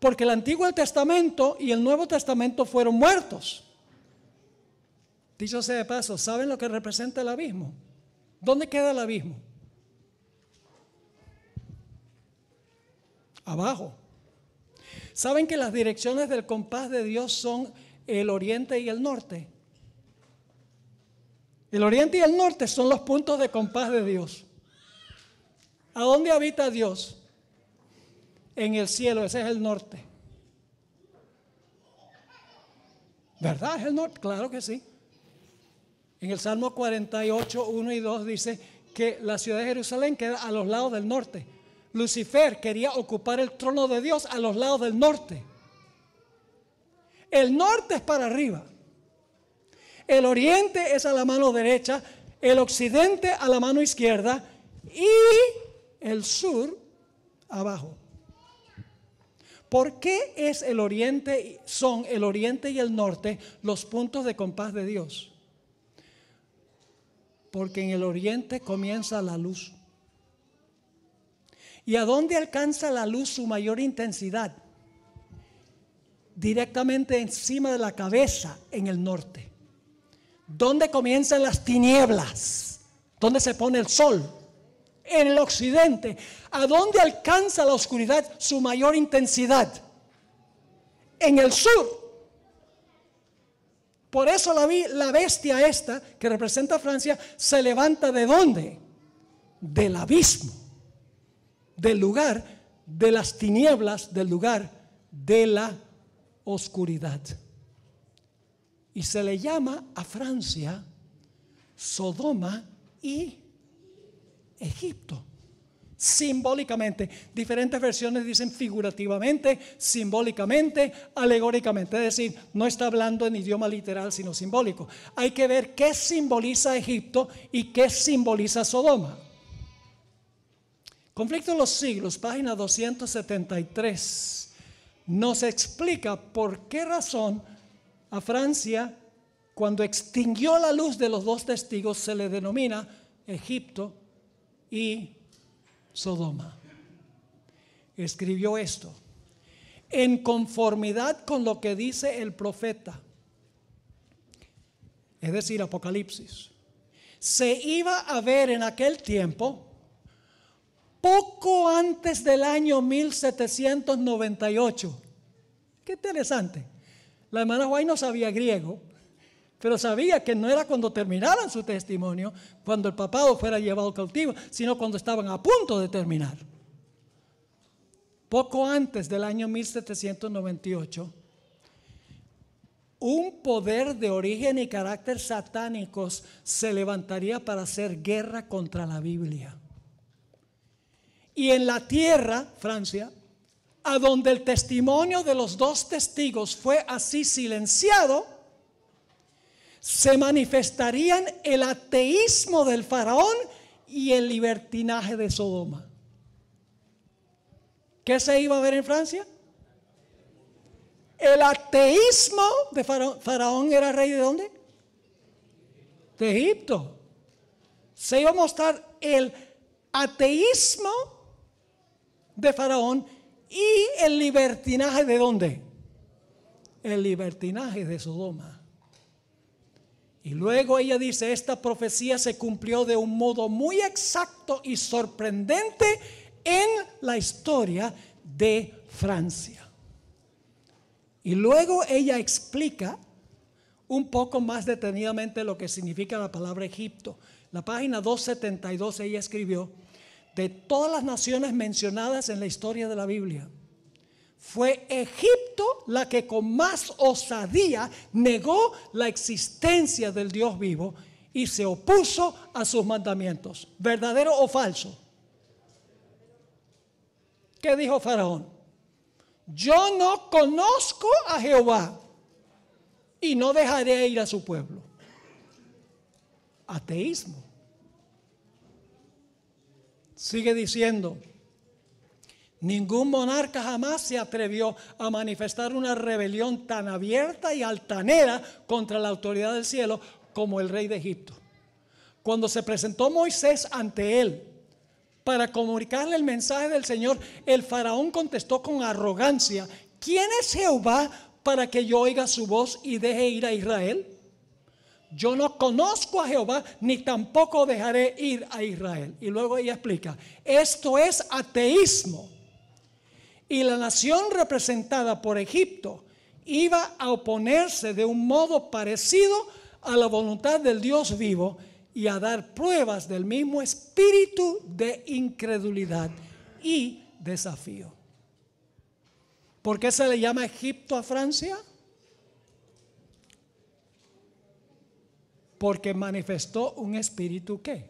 Porque el Antiguo Testamento y el Nuevo Testamento fueron muertos. Dicho sea de paso, ¿saben lo que representa el abismo? ¿Dónde queda el abismo? Abajo. ¿Saben que las direcciones del compás de Dios son el oriente y el norte? El oriente y el norte son los puntos de compás de Dios. ¿A dónde habita Dios? en el cielo, ese es el norte. ¿Verdad? Es el norte, claro que sí. En el Salmo 48, 1 y 2 dice que la ciudad de Jerusalén queda a los lados del norte. Lucifer quería ocupar el trono de Dios a los lados del norte. El norte es para arriba. El oriente es a la mano derecha. El occidente a la mano izquierda. Y el sur abajo. ¿Por qué es el oriente, son el oriente y el norte los puntos de compás de Dios? Porque en el oriente comienza la luz. ¿Y a dónde alcanza la luz su mayor intensidad? Directamente encima de la cabeza, en el norte. ¿Dónde comienzan las tinieblas? ¿Dónde se pone el sol? en el occidente, ¿a dónde alcanza la oscuridad su mayor intensidad? En el sur. Por eso la, la bestia esta, que representa a Francia, se levanta de dónde? Del abismo, del lugar de las tinieblas, del lugar de la oscuridad. Y se le llama a Francia Sodoma y Egipto. Simbólicamente, diferentes versiones dicen figurativamente, simbólicamente, alegóricamente, es decir, no está hablando en idioma literal, sino simbólico. Hay que ver qué simboliza Egipto y qué simboliza Sodoma. Conflicto en los siglos, página 273, nos explica por qué razón a Francia, cuando extinguió la luz de los dos testigos, se le denomina Egipto y Sodoma. Escribió esto, en conformidad con lo que dice el profeta, es decir, Apocalipsis, se iba a ver en aquel tiempo, poco antes del año 1798. Qué interesante. La hermana Guay no sabía griego, pero sabía que no era cuando terminaran su testimonio, cuando el papado fuera llevado cautivo, sino cuando estaban a punto de terminar. Poco antes del año 1798, un poder de origen y carácter satánicos se levantaría para hacer guerra contra la Biblia. Y en la tierra, Francia, a donde el testimonio de los dos testigos fue así silenciado, se manifestarían el ateísmo del faraón y el libertinaje de Sodoma. ¿Qué se iba a ver en Francia? El ateísmo de faraón. era rey de dónde? De Egipto. Se iba a mostrar el ateísmo de Faraón y el libertinaje de dónde? El libertinaje de Sodoma. Y luego ella dice, esta profecía se cumplió de un modo muy exacto y sorprendente en la historia de Francia. Y luego ella explica un poco más detenidamente lo que significa la palabra Egipto. La página 272 ella escribió, de todas las naciones mencionadas en la historia de la Biblia, fue Egipto la que con más osadía negó la existencia del Dios vivo y se opuso a sus mandamientos. ¿Verdadero o falso? ¿Qué dijo Faraón? Yo no conozco a Jehová y no dejaré ir a su pueblo. Ateísmo. Sigue diciendo Ningún monarca jamás se atrevió a manifestar una rebelión tan abierta y altanera contra la autoridad del cielo como el rey de Egipto. Cuando se presentó Moisés ante él para comunicarle el mensaje del Señor, el faraón contestó con arrogancia, ¿quién es Jehová para que yo oiga su voz y deje ir a Israel? Yo no conozco a Jehová ni tampoco dejaré ir a Israel. Y luego ella explica, esto es ateísmo y la nación representada por Egipto iba a oponerse de un modo parecido a la voluntad del Dios vivo y a dar pruebas del mismo espíritu de incredulidad y desafío. ¿Por qué se le llama Egipto a Francia? Porque manifestó un espíritu ¿qué?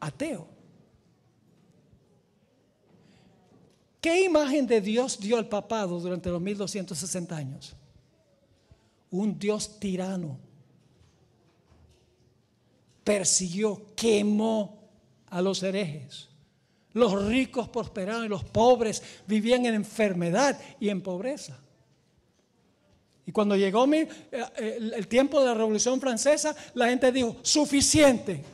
ateo. ¿Qué imagen de Dios dio al papado durante los 1260 años? Un Dios tirano. Persiguió, quemó a los herejes. Los ricos prosperaban y los pobres vivían en enfermedad y en pobreza. Y cuando llegó eh, eh, el tiempo de la Revolución Francesa, la gente dijo, suficiente,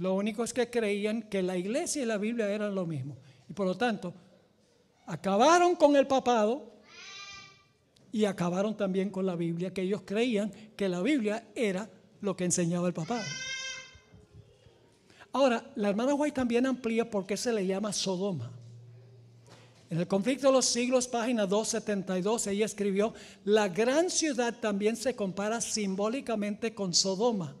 lo único es que creían que la iglesia y la Biblia eran lo mismo. Y por lo tanto, acabaron con el papado y acabaron también con la Biblia, que ellos creían que la Biblia era lo que enseñaba el papado. Ahora, la hermana White también amplía por qué se le llama Sodoma. En el conflicto de los siglos, página 272, ella escribió, la gran ciudad también se compara simbólicamente con Sodoma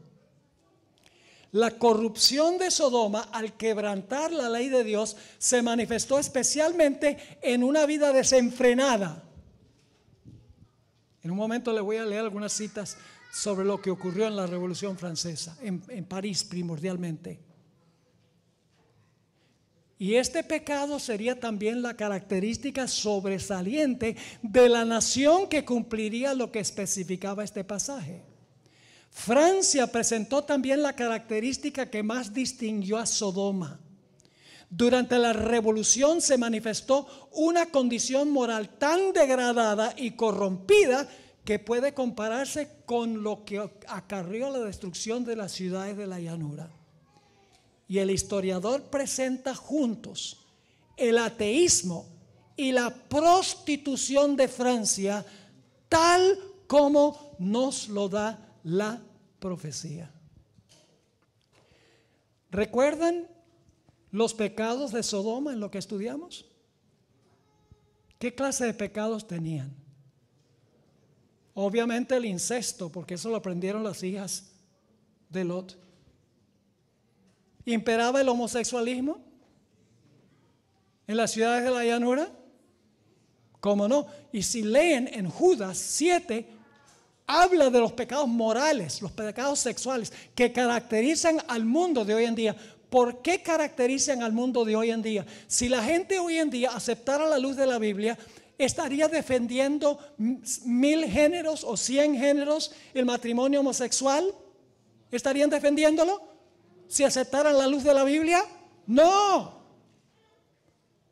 la corrupción de Sodoma al quebrantar la ley de Dios se manifestó especialmente en una vida desenfrenada. En un momento le voy a leer algunas citas sobre lo que ocurrió en la Revolución Francesa, en, París primordialmente. Y este pecado sería también la característica sobresaliente de la nación que cumpliría lo que especificaba este pasaje. Francia presentó también la característica que más distinguió a Sodoma. Durante la revolución se manifestó una condición moral tan degradada y corrompida que puede compararse con lo que acarrió la destrucción de las ciudades de la llanura. Y el historiador presenta juntos el ateísmo y la prostitución de Francia tal como nos lo da la profecía. ¿Recuerdan los pecados de Sodoma en lo que estudiamos? ¿Qué clase de pecados tenían? Obviamente el incesto, porque eso lo aprendieron las hijas de Lot. ¿Imperaba el homosexualismo en las ciudades de la llanura? ¿Cómo no? Y si leen en Judas 7, habla de los pecados morales, los pecados sexuales que caracterizan al mundo de hoy en día. ¿Por qué caracterizan al mundo de hoy en día? Si la gente hoy en día aceptara la luz de la Biblia, estaría defendiendo mil géneros o cien géneros el matrimonio homosexual. ¿Estarían defendiéndolo? Si aceptaran la luz de la Biblia, no.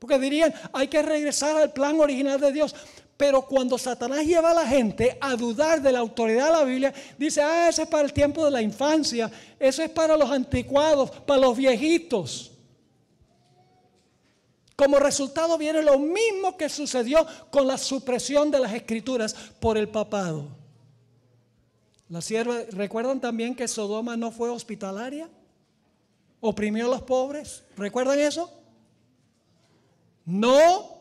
Porque dirían, hay que regresar al plan original de Dios. Pero cuando Satanás lleva a la gente a dudar de la autoridad de la Biblia, dice, ah, eso es para el tiempo de la infancia, eso es para los anticuados, para los viejitos. Como resultado viene lo mismo que sucedió con la supresión de las escrituras por el papado. La sierva, ¿recuerdan también que Sodoma no fue hospitalaria? ¿Oprimió a los pobres? ¿Recuerdan eso? No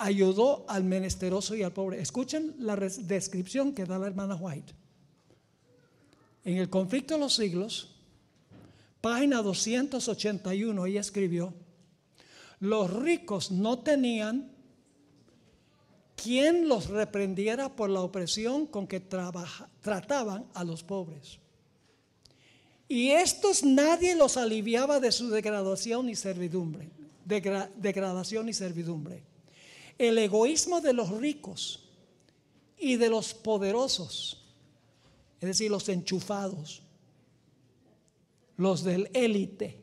ayudó al menesteroso y al pobre. Escuchen la descripción que da la hermana White. En el conflicto de los siglos, página 281, ella escribió, los ricos no tenían quien los reprendiera por la opresión con que trataban a los pobres. Y estos nadie los aliviaba de su degradación y servidumbre. degradación y servidumbre el egoísmo de los ricos y de los poderosos, es decir, los enchufados, los del élite,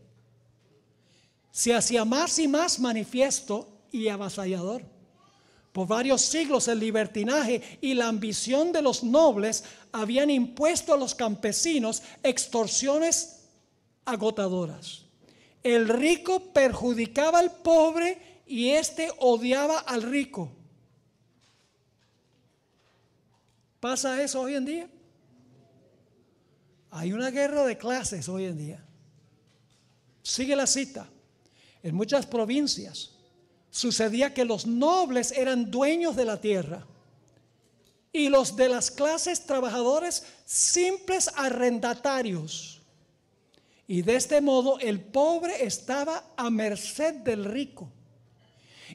se hacía más y más manifiesto y avasallador. Por varios siglos el libertinaje y la ambición de los nobles habían impuesto a los campesinos extorsiones agotadoras. El rico perjudicaba al pobre y este odiaba al rico. ¿Pasa eso hoy en día? Hay una guerra de clases hoy en día. Sigue la cita. En muchas provincias sucedía que los nobles eran dueños de la tierra y los de las clases trabajadores simples arrendatarios. Y de este modo el pobre estaba a merced del rico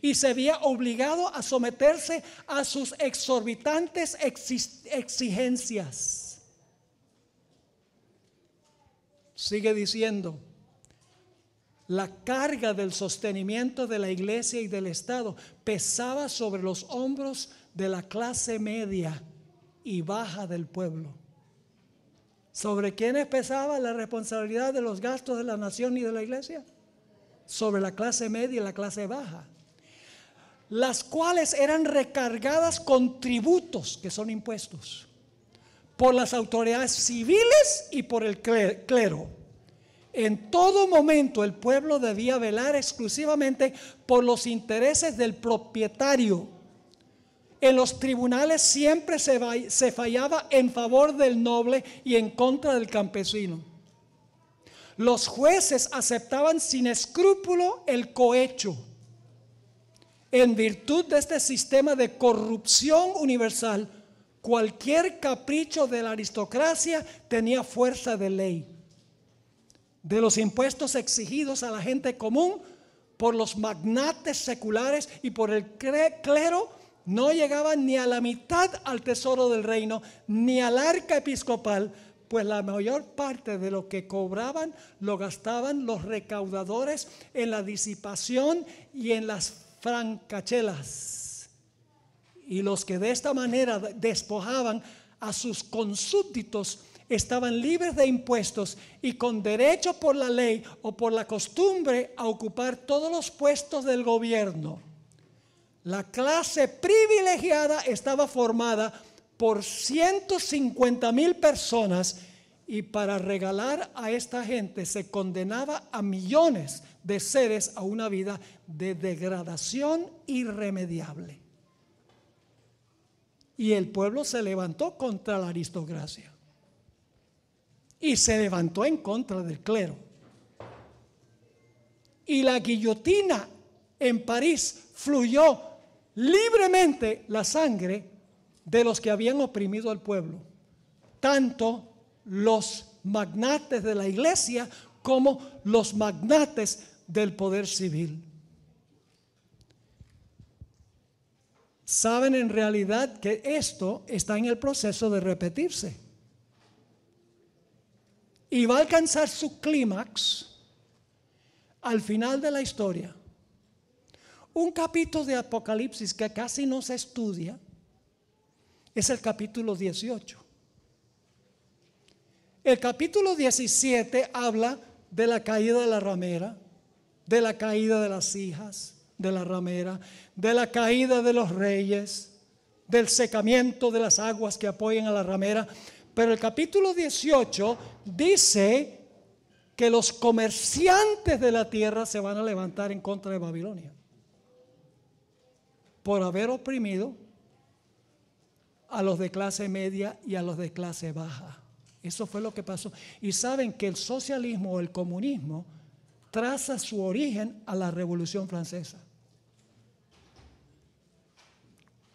y se veía obligado a someterse a sus exorbitantes exigencias. Sigue diciendo, la carga del sostenimiento de la iglesia y del Estado pesaba sobre los hombros de la clase media y baja del pueblo. ¿Sobre quiénes pesaba la responsabilidad de los gastos de la nación y de la iglesia? Sobre la clase media y la clase baja las cuales eran recargadas con tributos que son impuestos por las autoridades civiles y por el clero. En todo momento el pueblo debía velar exclusivamente por los intereses del propietario. En los tribunales siempre se, fallaba en favor del noble y en contra del campesino. Los jueces aceptaban sin escrúpulo el cohecho en virtud de este sistema de corrupción universal, cualquier capricho de la aristocracia tenía fuerza de ley. De los impuestos exigidos a la gente común por los magnates seculares y por el clero, no llegaban ni a la mitad al tesoro del reino, ni al arca episcopal, pues la mayor parte de lo que cobraban lo gastaban los recaudadores en la disipación y en las francachelas. Y los que de esta manera despojaban a sus consúbditos estaban libres de impuestos y con derecho por la ley o por la costumbre a ocupar todos los puestos del gobierno. La clase privilegiada estaba formada por 150 mil personas y para regalar a esta gente se condenaba a millones de seres a una vida de degradación irremediable. Y el pueblo se levantó contra la aristocracia. Y se levantó en contra del clero. Y la guillotina en París fluyó libremente la sangre de los que habían oprimido al pueblo. Tanto los magnates de la iglesia como los magnates del poder civil. Saben en realidad que esto está en el proceso de repetirse. Y va a alcanzar su clímax al final de la historia. Un capítulo de Apocalipsis que casi no se estudia es el capítulo 18. El capítulo 17 habla de la caída de la ramera de la caída de las hijas de la ramera, de la caída de los reyes, del secamiento de las aguas que apoyan a la ramera. Pero el capítulo 18 dice que los comerciantes de la tierra se van a levantar en contra de Babilonia por haber oprimido a los de clase media y a los de clase baja. Eso fue lo que pasó. Y saben que el socialismo o el comunismo traza su origen a la Revolución Francesa.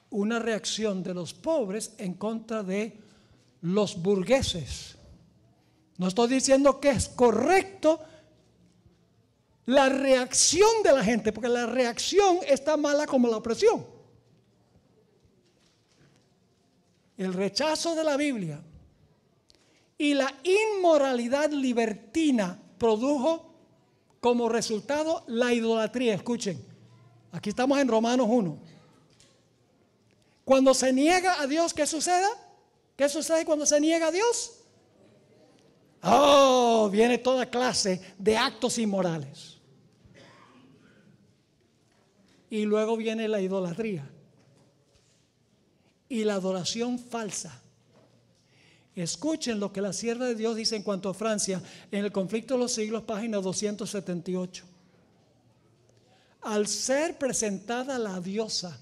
Una reacción de los pobres en contra de los burgueses. No estoy diciendo que es correcto la reacción de la gente, porque la reacción está mala como la opresión. El rechazo de la Biblia y la inmoralidad libertina produjo como resultado, la idolatría. Escuchen, aquí estamos en Romanos 1. Cuando se niega a Dios, ¿qué sucede? ¿Qué sucede cuando se niega a Dios? Oh, viene toda clase de actos inmorales. Y luego viene la idolatría y la adoración falsa. Escuchen lo que la Sierra de Dios dice en cuanto a Francia en el conflicto de los siglos, página 278. Al ser presentada la diosa,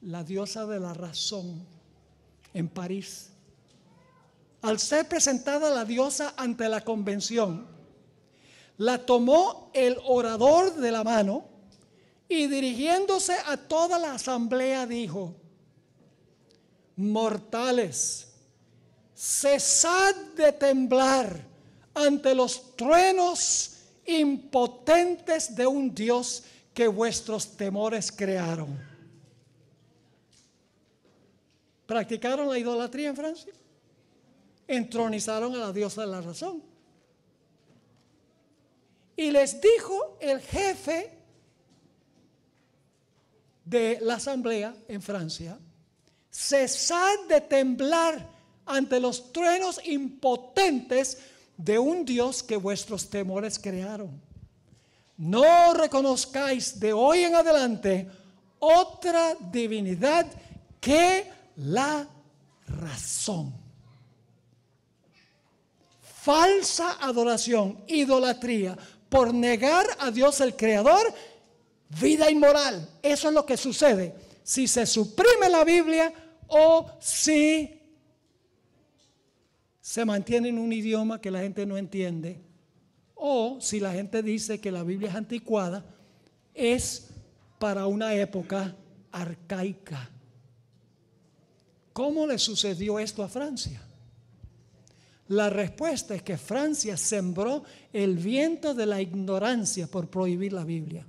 la diosa de la razón, en París, al ser presentada la diosa ante la convención, la tomó el orador de la mano y dirigiéndose a toda la asamblea dijo, mortales, cesad de temblar ante los truenos impotentes de un Dios que vuestros temores crearon. ¿Practicaron la idolatría en Francia? Entronizaron a la diosa de la razón. Y les dijo el jefe de la asamblea en Francia, cesad de temblar ante los truenos impotentes de un Dios que vuestros temores crearon. No reconozcáis de hoy en adelante otra divinidad que la razón. Falsa adoración, idolatría, por negar a Dios el Creador, vida inmoral. Eso es lo que sucede si se suprime la Biblia o si se mantiene en un idioma que la gente no entiende, o si la gente dice que la Biblia es anticuada, es para una época arcaica. ¿Cómo le sucedió esto a Francia? La respuesta es que Francia sembró el viento de la ignorancia por prohibir la Biblia.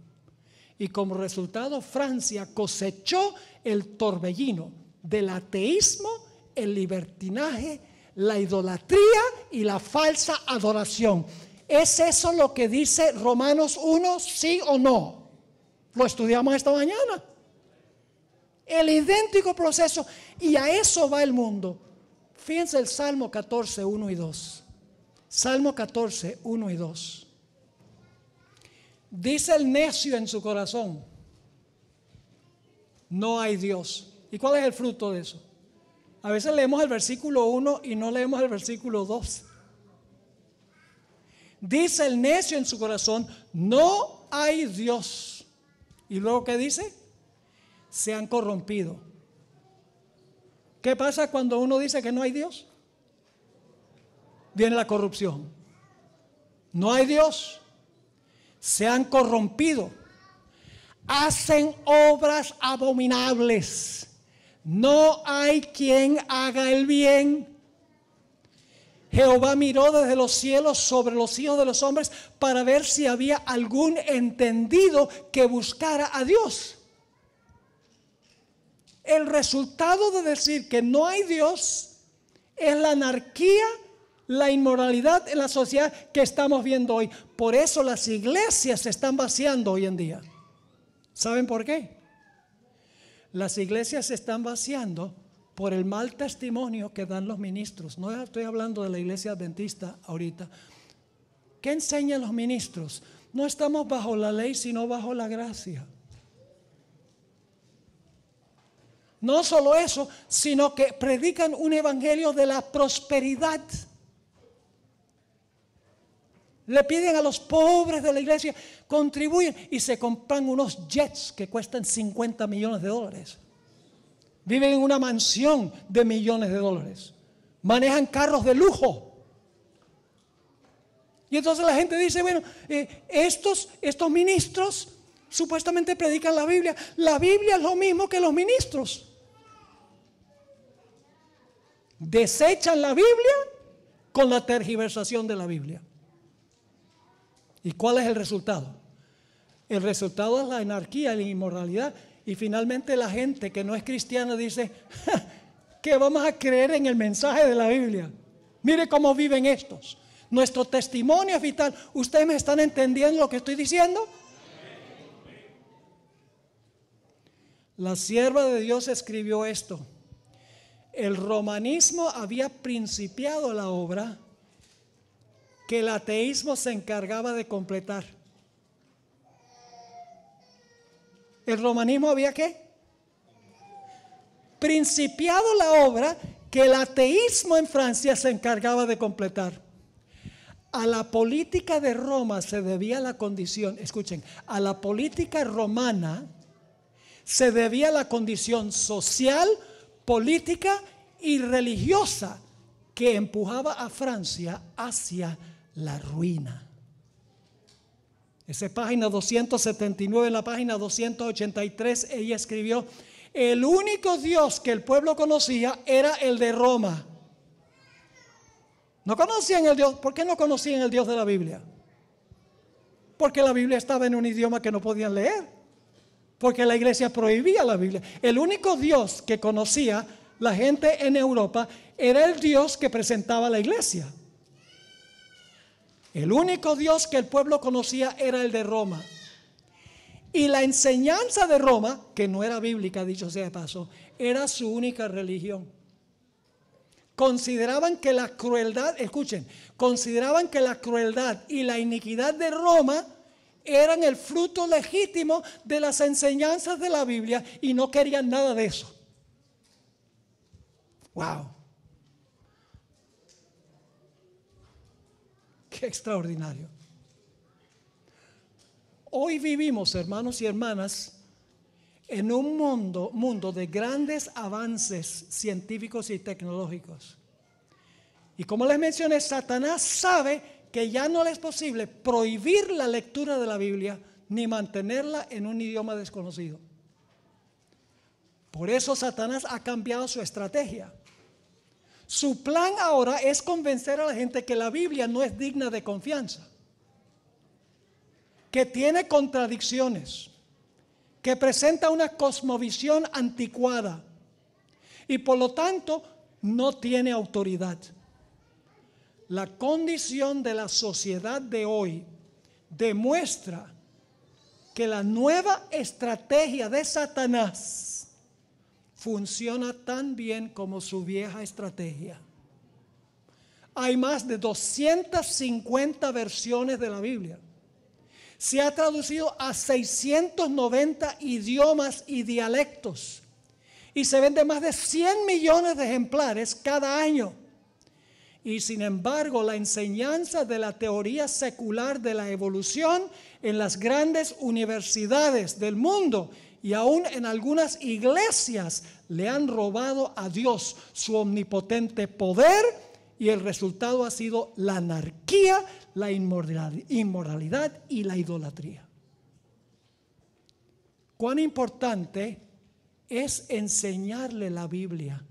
Y como resultado, Francia cosechó el torbellino del ateísmo, el libertinaje la idolatría y la falsa adoración. ¿Es eso lo que dice Romanos 1, sí o no? Lo estudiamos esta mañana. El idéntico proceso. Y a eso va el mundo. Fíjense el Salmo 14, 1 y 2. Salmo 14, 1 y 2. Dice el necio en su corazón, no hay Dios. ¿Y cuál es el fruto de eso? A veces leemos el versículo 1 y no leemos el versículo 2. Dice el necio en su corazón, no hay Dios. ¿Y luego qué dice? Se han corrompido. ¿Qué pasa cuando uno dice que no hay Dios? Viene la corrupción. No hay Dios. Se han corrompido. Hacen obras abominables no hay quien haga el bien. Jehová miró desde los cielos sobre los hijos de los hombres para ver si había algún entendido que buscara a Dios. El resultado de decir que no hay Dios es la anarquía, la inmoralidad en la sociedad que estamos viendo hoy. Por eso las iglesias se están vaciando hoy en día. ¿Saben por qué? Las iglesias se están vaciando por el mal testimonio que dan los ministros. No estoy hablando de la iglesia adventista ahorita. ¿Qué enseñan los ministros? No estamos bajo la ley, sino bajo la gracia. No solo eso, sino que predican un evangelio de la prosperidad. Le piden a los pobres de la iglesia, contribuyen y se compran unos jets que cuestan 50 millones de dólares. Viven en una mansión de millones de dólares. Manejan carros de lujo. Y entonces la gente dice, bueno, eh, estos, estos ministros supuestamente predican la Biblia. La Biblia es lo mismo que los ministros. Desechan la Biblia con la tergiversación de la Biblia. ¿Y cuál es el resultado? El resultado es la anarquía, la inmoralidad. Y finalmente la gente que no es cristiana dice, que vamos a creer en el mensaje de la Biblia. Mire cómo viven estos. Nuestro testimonio es vital. ¿Ustedes me están entendiendo lo que estoy diciendo? La sierva de Dios escribió esto. El romanismo había principiado la obra que el ateísmo se encargaba de completar. ¿El romanismo había qué? Principiado la obra que el ateísmo en Francia se encargaba de completar. A la política de Roma se debía la condición, escuchen, a la política romana se debía la condición social, política y religiosa que empujaba a Francia hacia la ruina. Esa página 279, en la página 283 ella escribió, el único Dios que el pueblo conocía era el de Roma. No conocían el Dios, ¿por qué no conocían el Dios de la Biblia? Porque la Biblia estaba en un idioma que no podían leer, porque la iglesia prohibía la Biblia. El único Dios que conocía la gente en Europa era el Dios que presentaba la iglesia. El único Dios que el pueblo conocía era el de Roma. Y la enseñanza de Roma, que no era bíblica, dicho sea de paso, era su única religión. Consideraban que la crueldad, escuchen, consideraban que la crueldad y la iniquidad de Roma eran el fruto legítimo de las enseñanzas de la Biblia y no querían nada de eso. Wow. extraordinario. Hoy vivimos, hermanos y hermanas, en un mundo, mundo de grandes avances científicos y tecnológicos. Y como les mencioné, Satanás sabe que ya no le es posible prohibir la lectura de la Biblia ni mantenerla en un idioma desconocido. Por eso Satanás ha cambiado su estrategia. Su plan ahora es convencer a la gente que la Biblia no es digna de confianza, que tiene contradicciones, que presenta una cosmovisión anticuada y por lo tanto no tiene autoridad. La condición de la sociedad de hoy demuestra que la nueva estrategia de Satanás funciona tan bien como su vieja estrategia. Hay más de 250 versiones de la Biblia. Se ha traducido a 690 idiomas y dialectos. Y se vende más de 100 millones de ejemplares cada año. Y sin embargo, la enseñanza de la teoría secular de la evolución en las grandes universidades del mundo y aún en algunas iglesias le han robado a Dios su omnipotente poder y el resultado ha sido la anarquía, la inmoralidad y la idolatría. Cuán importante es enseñarle la Biblia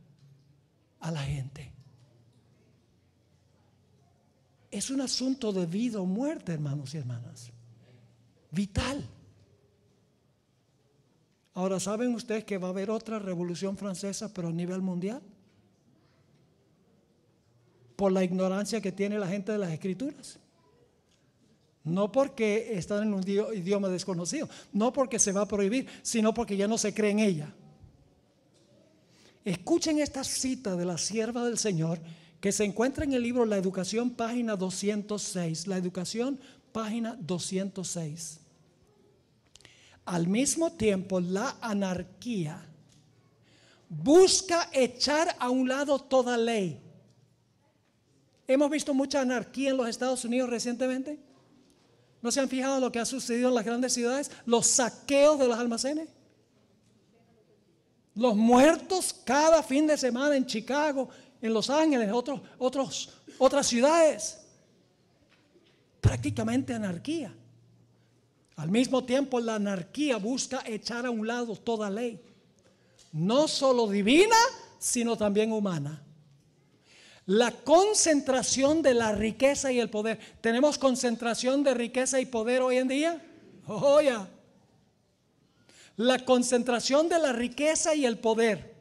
a la gente. Es un asunto de vida o muerte, hermanos y hermanas. Vital. Ahora, ¿saben ustedes que va a haber otra revolución francesa, pero a nivel mundial? Por la ignorancia que tiene la gente de las escrituras. No porque están en un idioma desconocido, no porque se va a prohibir, sino porque ya no se cree en ella. Escuchen esta cita de la sierva del Señor que se encuentra en el libro La Educación, página 206. La Educación, página 206. Al mismo tiempo, la anarquía busca echar a un lado toda ley. Hemos visto mucha anarquía en los Estados Unidos recientemente. ¿No se han fijado lo que ha sucedido en las grandes ciudades? Los saqueos de los almacenes. Los muertos cada fin de semana en Chicago, en Los Ángeles, otros, otras ciudades. Prácticamente anarquía. Al mismo tiempo, la anarquía busca echar a un lado toda ley, no solo divina, sino también humana. La concentración de la riqueza y el poder. ¿Tenemos concentración de riqueza y poder hoy en día? Oh, La concentración de la riqueza y el poder.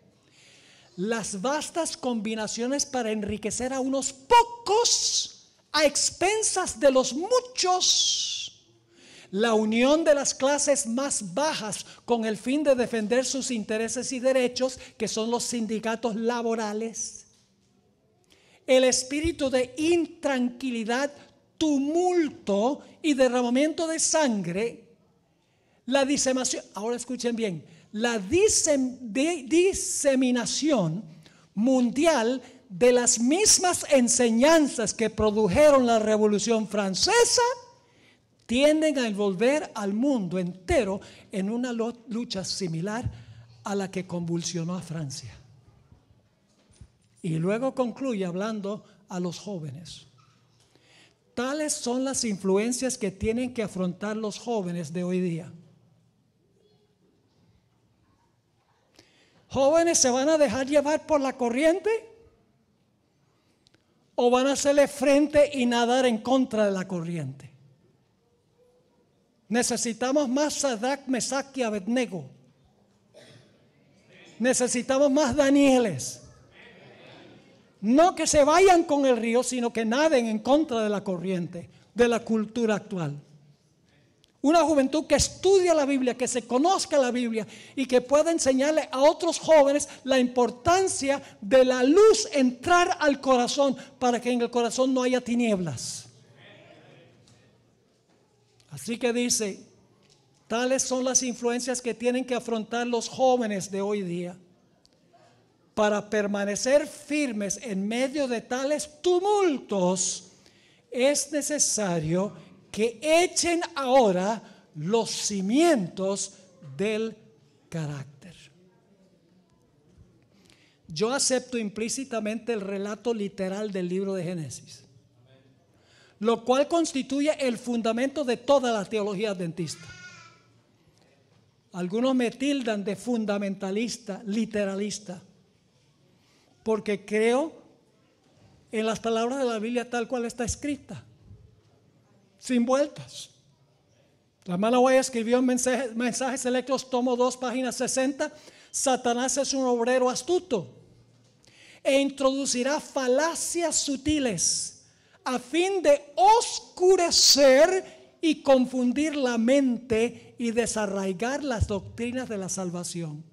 Las vastas combinaciones para enriquecer a unos pocos a expensas de los muchos la unión de las clases más bajas con el fin de defender sus intereses y derechos, que son los sindicatos laborales. El espíritu de intranquilidad, tumulto y derramamiento de sangre. La diseminación ahora escuchen bien, la diseminación mundial de las mismas enseñanzas que produjeron la Revolución Francesa tienden a envolver al mundo entero en una lucha similar a la que convulsionó a Francia. Y luego concluye hablando a los jóvenes. Tales son las influencias que tienen que afrontar los jóvenes de hoy día. ¿Jóvenes se van a dejar llevar por la corriente? ¿O van a hacerle frente y nadar en contra de la corriente? Necesitamos más Sadak, Mesach y Abednego. Necesitamos más Danieles. No que se vayan con el río, sino que naden en contra de la corriente, de la cultura actual. Una juventud que estudia la Biblia, que se conozca la Biblia y que pueda enseñarle a otros jóvenes la importancia de la luz entrar al corazón para que en el corazón no haya tinieblas. Así que dice, tales son las influencias que tienen que afrontar los jóvenes de hoy día para permanecer firmes en medio de tales tumultos, es necesario que echen ahora los cimientos del carácter. Yo acepto implícitamente el relato literal del libro de Génesis lo cual constituye el fundamento de toda la teología dentista. Algunos me tildan de fundamentalista, literalista, porque creo en las palabras de la Biblia tal cual está escrita, sin vueltas. La mala Guaya escribió en mensaje, Mensajes electos. tomo 2, página 60. Satanás es un obrero astuto e introducirá falacias sutiles a fin de oscurecer y confundir la mente y desarraigar las doctrinas de la salvación.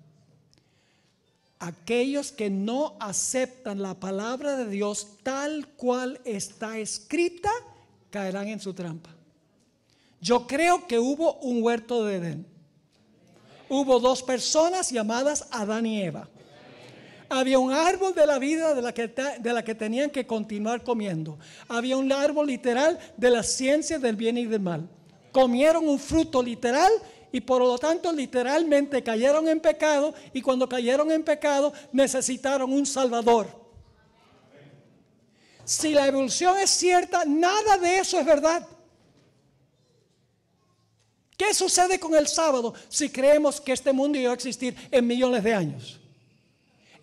Aquellos que no aceptan la palabra de Dios tal cual está escrita, caerán en su trampa. Yo creo que hubo un huerto de Edén. Hubo dos personas llamadas Adán y Eva. Había un árbol de la vida de la, que, tenían que continuar comiendo. Había un árbol literal de la ciencia del bien y del mal. Comieron un fruto literal y por lo tanto literalmente cayeron en pecado y cuando cayeron en pecado necesitaron un salvador. Si la evolución es cierta, nada de eso es verdad. ¿Qué sucede con el sábado si creemos que este mundo iba a existir en millones de años?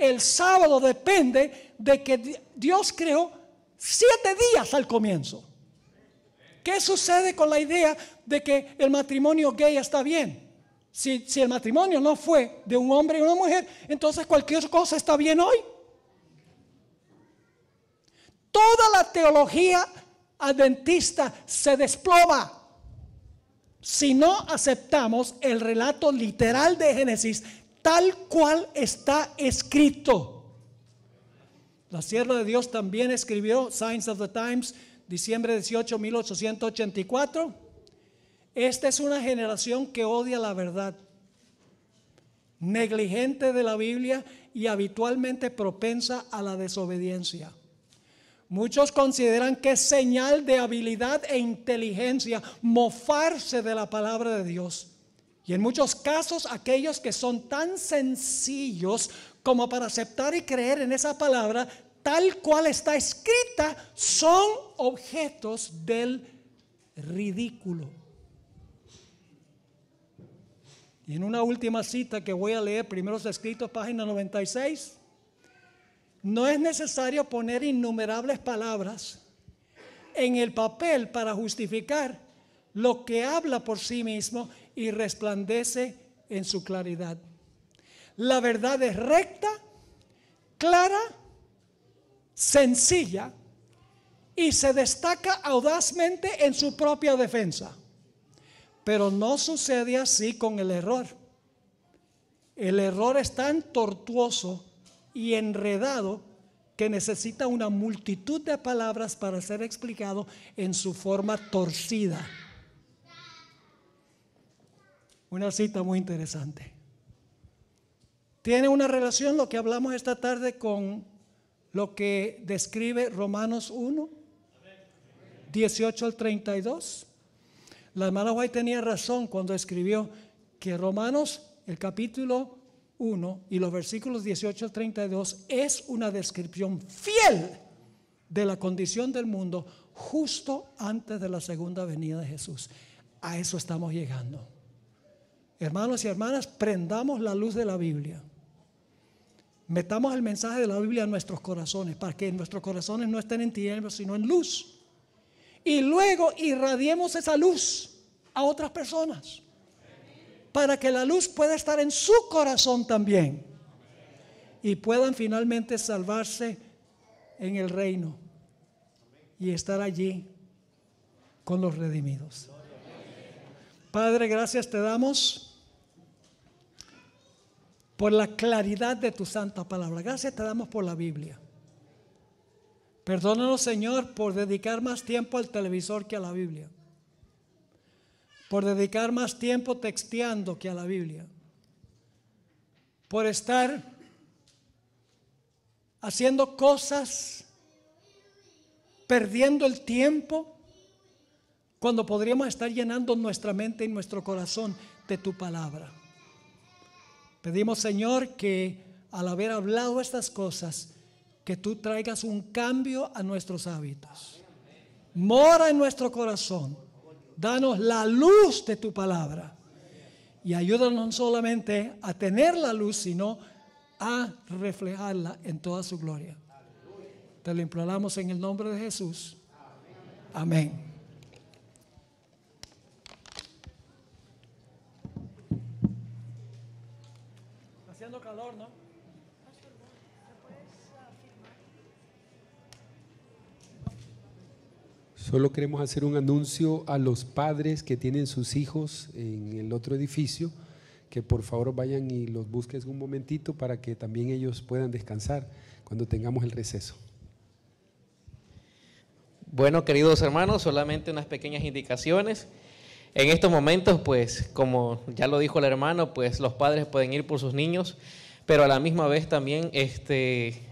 el sábado depende de que Dios creó siete días al comienzo. ¿Qué sucede con la idea de que el matrimonio gay está bien? Si, el matrimonio no fue de un hombre y una mujer, entonces cualquier cosa está bien hoy. Toda la teología adventista se desploma si no aceptamos el relato literal de Génesis tal cual está escrito. La sierra de Dios también escribió Signs of the Times, diciembre 18, 1884. Esta es una generación que odia la verdad, negligente de la Biblia y habitualmente propensa a la desobediencia. Muchos consideran que es señal de habilidad e inteligencia mofarse de la palabra de Dios. Y en muchos casos aquellos que son tan sencillos como para aceptar y creer en esa palabra tal cual está escrita son objetos del ridículo. Y en una última cita que voy a leer, primeros escritos, página 96, no es necesario poner innumerables palabras en el papel para justificar lo que habla por sí mismo y resplandece en su claridad. La verdad es recta, clara, sencilla y se destaca audazmente en su propia defensa. Pero no sucede así con el error. El error es tan tortuoso y enredado que necesita una multitud de palabras para ser explicado en su forma torcida una cita muy interesante. Tiene una relación lo que hablamos esta tarde con lo que describe Romanos 1, 18 al 32. La hermana White tenía razón cuando escribió que Romanos, el capítulo 1 y los versículos 18 al 32, es una descripción fiel de la condición del mundo justo antes de la segunda venida de Jesús. A eso estamos llegando. Hermanos y hermanas, prendamos la luz de la Biblia. Metamos el mensaje de la Biblia en nuestros corazones para que nuestros corazones no estén en tierra, sino en luz. Y luego irradiemos esa luz a otras personas para que la luz pueda estar en su corazón también y puedan finalmente salvarse en el reino y estar allí con los redimidos. Padre, gracias te damos por la claridad de tu santa palabra. Gracias te damos por la Biblia. Perdónanos, Señor, por dedicar más tiempo al televisor que a la Biblia. Por dedicar más tiempo texteando que a la Biblia. Por estar haciendo cosas, perdiendo el tiempo, cuando podríamos estar llenando nuestra mente y nuestro corazón de tu palabra. Pedimos, Señor, que al haber hablado estas cosas, que tú traigas un cambio a nuestros hábitos. Mora en nuestro corazón. Danos la luz de tu palabra. Y ayúdanos no solamente a tener la luz, sino a reflejarla en toda su gloria. Te lo imploramos en el nombre de Jesús. Amén. Solo queremos hacer un anuncio a los padres que tienen sus hijos en el otro edificio, que por favor vayan y los busquen un momentito para que también ellos puedan descansar cuando tengamos el receso. Bueno, queridos hermanos, solamente unas pequeñas indicaciones. En estos momentos, pues, como ya lo dijo el hermano, pues los padres pueden ir por sus niños, pero a la misma vez también este,